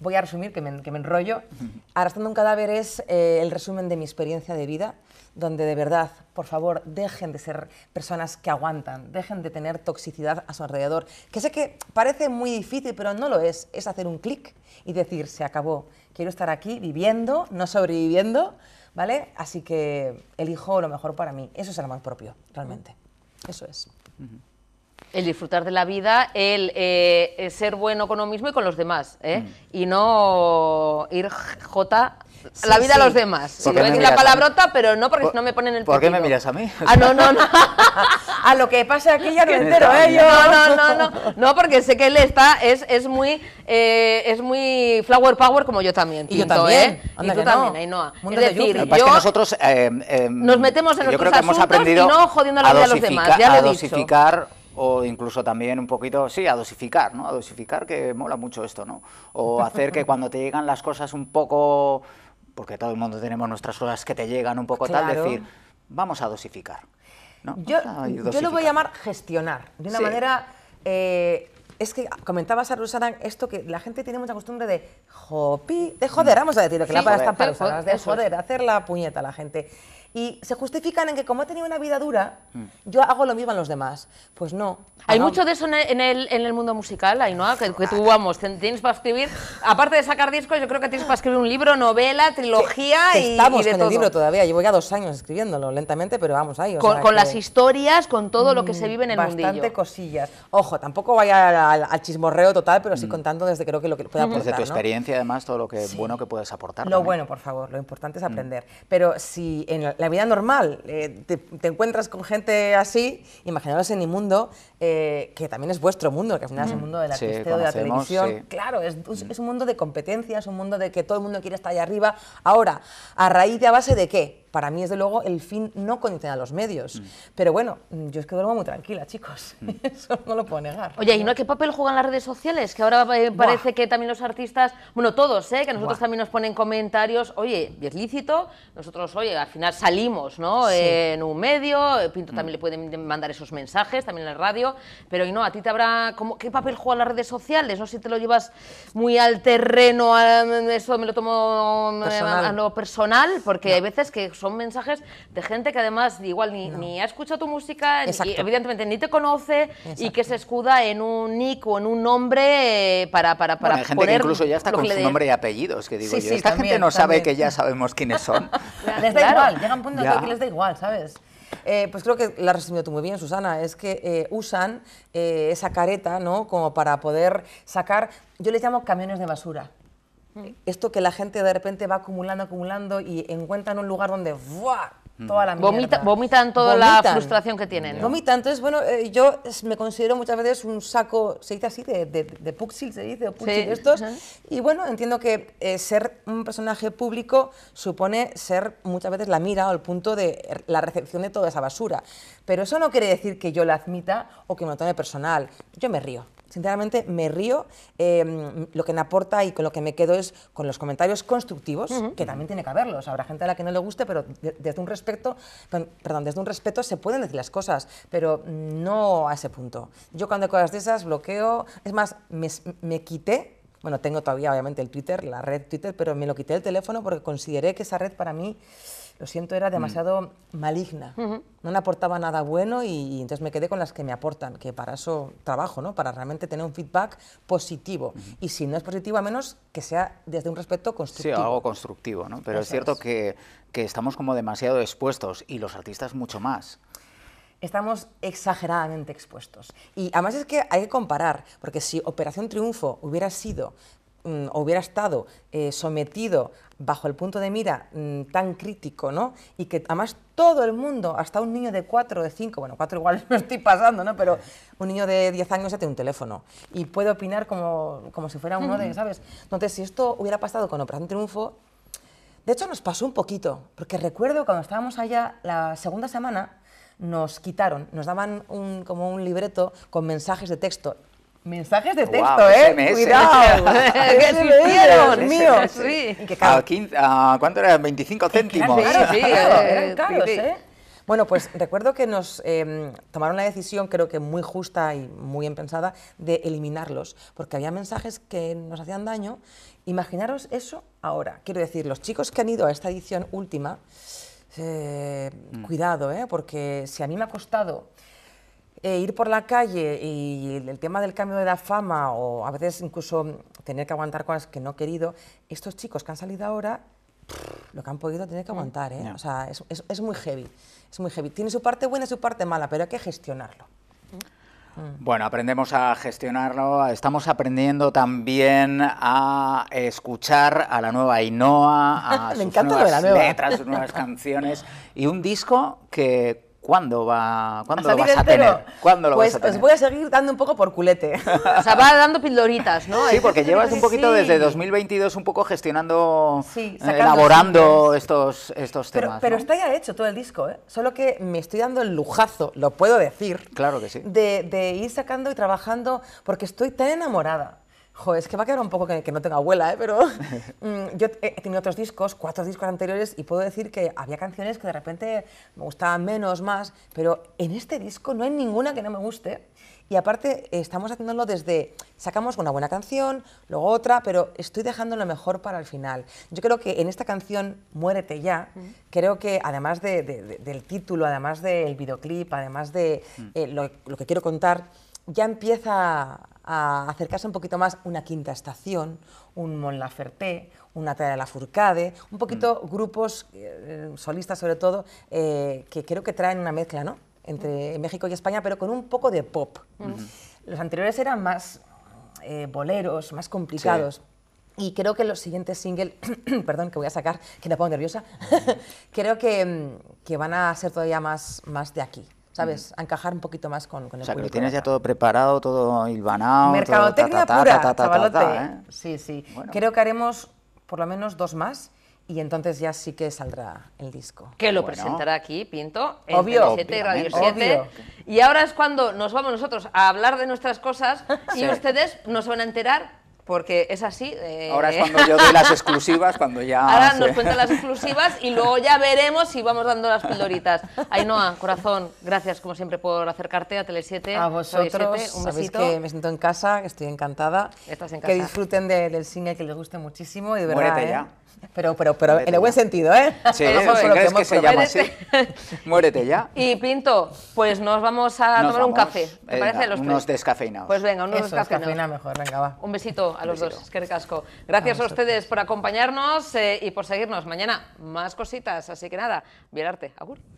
Voy a resumir, que me, enrollo. Arrastrando un cadáver es eh, el resumen de mi experiencia de vida, donde de verdad, por favor, dejen de ser personas que aguantan, dejen de tener toxicidad a su alrededor, que sé que parece muy difícil, pero no lo es, es hacer un clic y decir, se acabó, quiero estar aquí viviendo, no sobreviviendo, ¿vale? Así que elijo lo mejor para mí, eso es el amor propio, realmente, eso es el disfrutar de la vida, eh, el ser bueno con uno mismo y con los demás, ¿eh? Mm. y no ir jota la vida a los demás. Si voy a decir la palabrota, pero no porque no me ponen el ¿Por qué me miras a mí? Ah, no, no, no. a lo que pasa aquí ya no entero, ¿eh? No, no, no, no. No, porque sé que él está, es, es muy eh, es muy flower power como yo también. Tinto, yo también. ¿eh? y tú también, no. Ainhoa. es decir, yo, que nosotros eh, em, nos metemos en nuestros asuntos y no jodiendo la vida a los demás. Ya lo he dosificar o incluso también un poquito, sí, a dosificar, ¿no? A dosificar, que mola mucho esto, ¿no? O hacer que cuando te llegan las cosas un poco, porque todo el mundo tenemos nuestras cosas que te llegan un poco tal, decir, vamos a dosificar. ¿no? Yo, lo voy a llamar gestionar, de una manera... Eh, es que comentabas a Rusadan esto que la gente tiene mucha costumbre de jopi, de joder, mm. vamos a decir que la palabra está para de joder, hacer la puñeta la gente y se justifican en que como he tenido una vida dura, mm. yo hago lo mismo en los demás. Pues no. Hay mucho de eso en el, en el, mundo musical, Ainhoa, que, que tú, vamos, tienes para escribir, aparte de sacar discos, yo creo que tienes para escribir un libro, novela, trilogía y, estamos con el libro todavía, llevo ya dos años escribiéndolo lentamente, pero vamos ahí. con, las historias, con todo lo que se mm, vive en el mundillo. Bastante cosillas. Ojo, tampoco vaya al, chismorreo total, pero sí mm. contando desde creo que lo que pueda aportar. Desde tu experiencia, además, todo lo que bueno que puedes aportar. Lo bueno, por favor, lo importante es aprender. Pero si en la la vida normal. Eh, te, encuentras con gente así, imaginaros en mi mundo, eh, que también es vuestro mundo, que al final es el mm. mundo del de la televisión. Claro, mm. es, un mundo de competencias, un mundo de que todo el mundo quiere estar allá arriba. Ahora, ¿a raíz de a base de qué? para mí, desde luego, el fin no condiciona a los medios. Mm. Pero bueno, mm, yo es que duermo muy tranquila, chicos. Mm. Eso no lo puedo negar. Oye, ¿y no qué papel juegan las redes sociales? Que ahora eh, parece que también los artistas, bueno, todos, ¿eh? que nosotros también nos ponen comentarios, oye, es lícito, nosotros, oye, al final salimos ¿no? en un medio, Pinto también le pueden mandar esos mensajes, también en la radio, pero y no, a ti te habrá, ¿cómo, ¿qué papel juegan las redes sociales? No si te lo llevas muy al terreno, eso me lo tomo eh, a, lo personal, porque hay veces que son son mensajes de gente que además igual ni, ha escuchado tu música, ni, evidentemente ni te conoce y que se escuda en un nick o en un nombre eh, para, para, para gente incluso ya está con su nombre y apellidos, que digo yo. Esta gente no sabe que ya sabemos quiénes son. les da igual, llega un punto que les da igual, ¿sabes? Eh, pues creo que la has resumido tú muy bien, Susana. Es que eh, usan esa careta, ¿no? Como para poder sacar, yo les llamo camiones de basura esto que la gente de repente va acumulando, acumulando y encuentran un lugar donde ¡buah! toda la Vomita, vomitan toda la frustración que tienen. Vomitan. Entonces, bueno, eh, yo me considero muchas veces un saco, se dice así, de, de, puxil, se dice, o puxil estos. Y bueno, entiendo que eh, ser un personaje público supone ser muchas veces la mira o el punto de er, la recepción de toda esa basura. Pero eso no quiere decir que yo la admita o que me lo tome personal. Yo me río sinceramente me río. Em, lo que me aporta y con lo que me quedo es con los comentarios constructivos, que también tiene que haberlos. Habrá gente a la que no le guste, pero desde un respeto, perdón, desde un respeto se pueden decir las cosas, pero no a ese punto. Yo cuando hay cosas de esas bloqueo, es más, me, me quité bueno, tengo todavía obviamente el Twitter, la red Twitter, pero me lo quité el teléfono porque consideré que esa red para mí lo siento, era mm. demasiado maligna. No me aportaba nada bueno y, entonces me quedé con las que me aportan, que para eso trabajo, ¿no? Para realmente tener un feedback positivo. Y si no es positivo, a menos que sea desde un respecto constructivo. Sí, algo constructivo, ¿no? Pero es cierto Que, que estamos como demasiado expuestos y los artistas mucho más estamos exageradamente expuestos. Y además es que hay que comparar, porque si Operación Triunfo hubiera sido Mm, hubiera estado eh, sometido bajo el punto de mira mm, tan crítico, ¿no? Y que además todo el mundo, hasta un niño de cuatro, de cinco, bueno, cuatro igual no estoy pasando, ¿no? Pero un niño de diez años ya tiene un teléfono y puede opinar como, como si fuera uno mm. de, ¿sabes? Entonces, si esto hubiera pasado con Operación Triunfo, de hecho nos pasó un poquito, porque recuerdo cuando estábamos allá la segunda semana, nos quitaron, nos daban como un libreto con mensajes de texto Mensajes de texto, ¿eh? Cuidado. ¡Qué A ah, ah, ¿Cuánto era? 25 céntimos. Bueno, pues recuerdo que nos em, tomaron la decisión, creo que muy justa y muy bien pensada, de eliminarlos, porque había mensajes que nos hacían daño. Imaginaros eso ahora. Quiero decir, los chicos que han ido a esta edición última, eh, mm. cuidado, ¿eh? porque si a mí me ha costado eh, ir por la calle y el tema del cambio de la fama o a veces incluso tener que aguantar cosas que no he querido, estos chicos que han salido ahora, lo que han podido tener que mm, aguantar, ¿eh? o sea, es, muy heavy, es muy heavy. Tiene su parte buena y su parte mala, pero hay que gestionarlo. Mm. Bueno, aprendemos a gestionarlo, estamos aprendiendo también a escuchar a la nueva Ainhoa, a sus nuevas letras, sus nuevas canciones, y un disco que ¿Cuándo, va, ¿cuándo lo vas a tener? pues, Os pues voy a seguir dando un poco por culete. o sea, va dando pildoritas, ¿no? Sí, porque este llevas un poquito desde 2022 un poco gestionando, eh, elaborando estos, estos temas. Pero está ya hecho todo el disco, ¿eh? Solo que me estoy dando el lujazo, lo puedo decir. Claro que sí. De, de ir sacando y trabajando, porque estoy tan enamorada Joder, es que va a quedar un poco que, no tenga abuela, ¿eh? pero mm, yo he tenido otros discos, cuatro discos anteriores, y puedo decir que había canciones que de repente me gustaban menos, más, pero en este disco no hay ninguna que no me guste. Y aparte estamos haciéndolo desde, sacamos una buena canción, luego otra, pero estoy dejando lo mejor para el final. Yo creo que en esta canción, Muérete ya, mm. creo que además del título, además del videoclip, además de mm. eh, lo que quiero contar, ya empieza a acercarse un poquito más una quinta estación, un Mon una de la Furcade, un poquito mm. grupos eh, solistas sobre todo, eh, que creo que traen una mezcla ¿no? entre mm. México y España, pero con un poco de pop. Mm. Los anteriores eran más eh, boleros, más complicados. Y creo que los siguientes singles, perdón, que voy a sacar, que me pongo nerviosa, creo que, que, van a ser todavía más, más de aquí. ¿sabes? encajar un poquito más con, el público. O sea, que lo tienes ya todo preparado, todo hilvanado. Mercadotecnia pura, Sí, sí. Creo que haremos por lo menos dos más y entonces ya sí que saldrá el disco. Que lo presentará aquí, Pinto, en Obvio. 7 Radio 7. Y ahora es cuando nos vamos nosotros a hablar de nuestras cosas y ustedes nos van a enterar porque es así. Eh. Ahora es cuando yo doy las exclusivas, cuando ya... Ahora nos cuentan las exclusivas y luego ya veremos si vamos dando las pildoritas. Ainhoa, corazón, gracias como siempre por acercarte a Tele7. A vosotros, un sabéis que me siento en casa, que estoy encantada. Estás en Que disfruten del, cine, que les guste muchísimo y de verdad... Muérete ¿eh? ya. Pero, pero, pero en el buen sentido, ¿eh? Sí, que se llama así? Muérete ya. Y Pinto, pues nos vamos a tomar un café. ¿Te parece? Los unos tres? descafeinados. Pues venga, unos Eso, descafeinados. Un besito a los dos, que Gracias a, ustedes por acompañarnos eh, y por seguirnos. Mañana más cositas, así que nada, arte. Agur.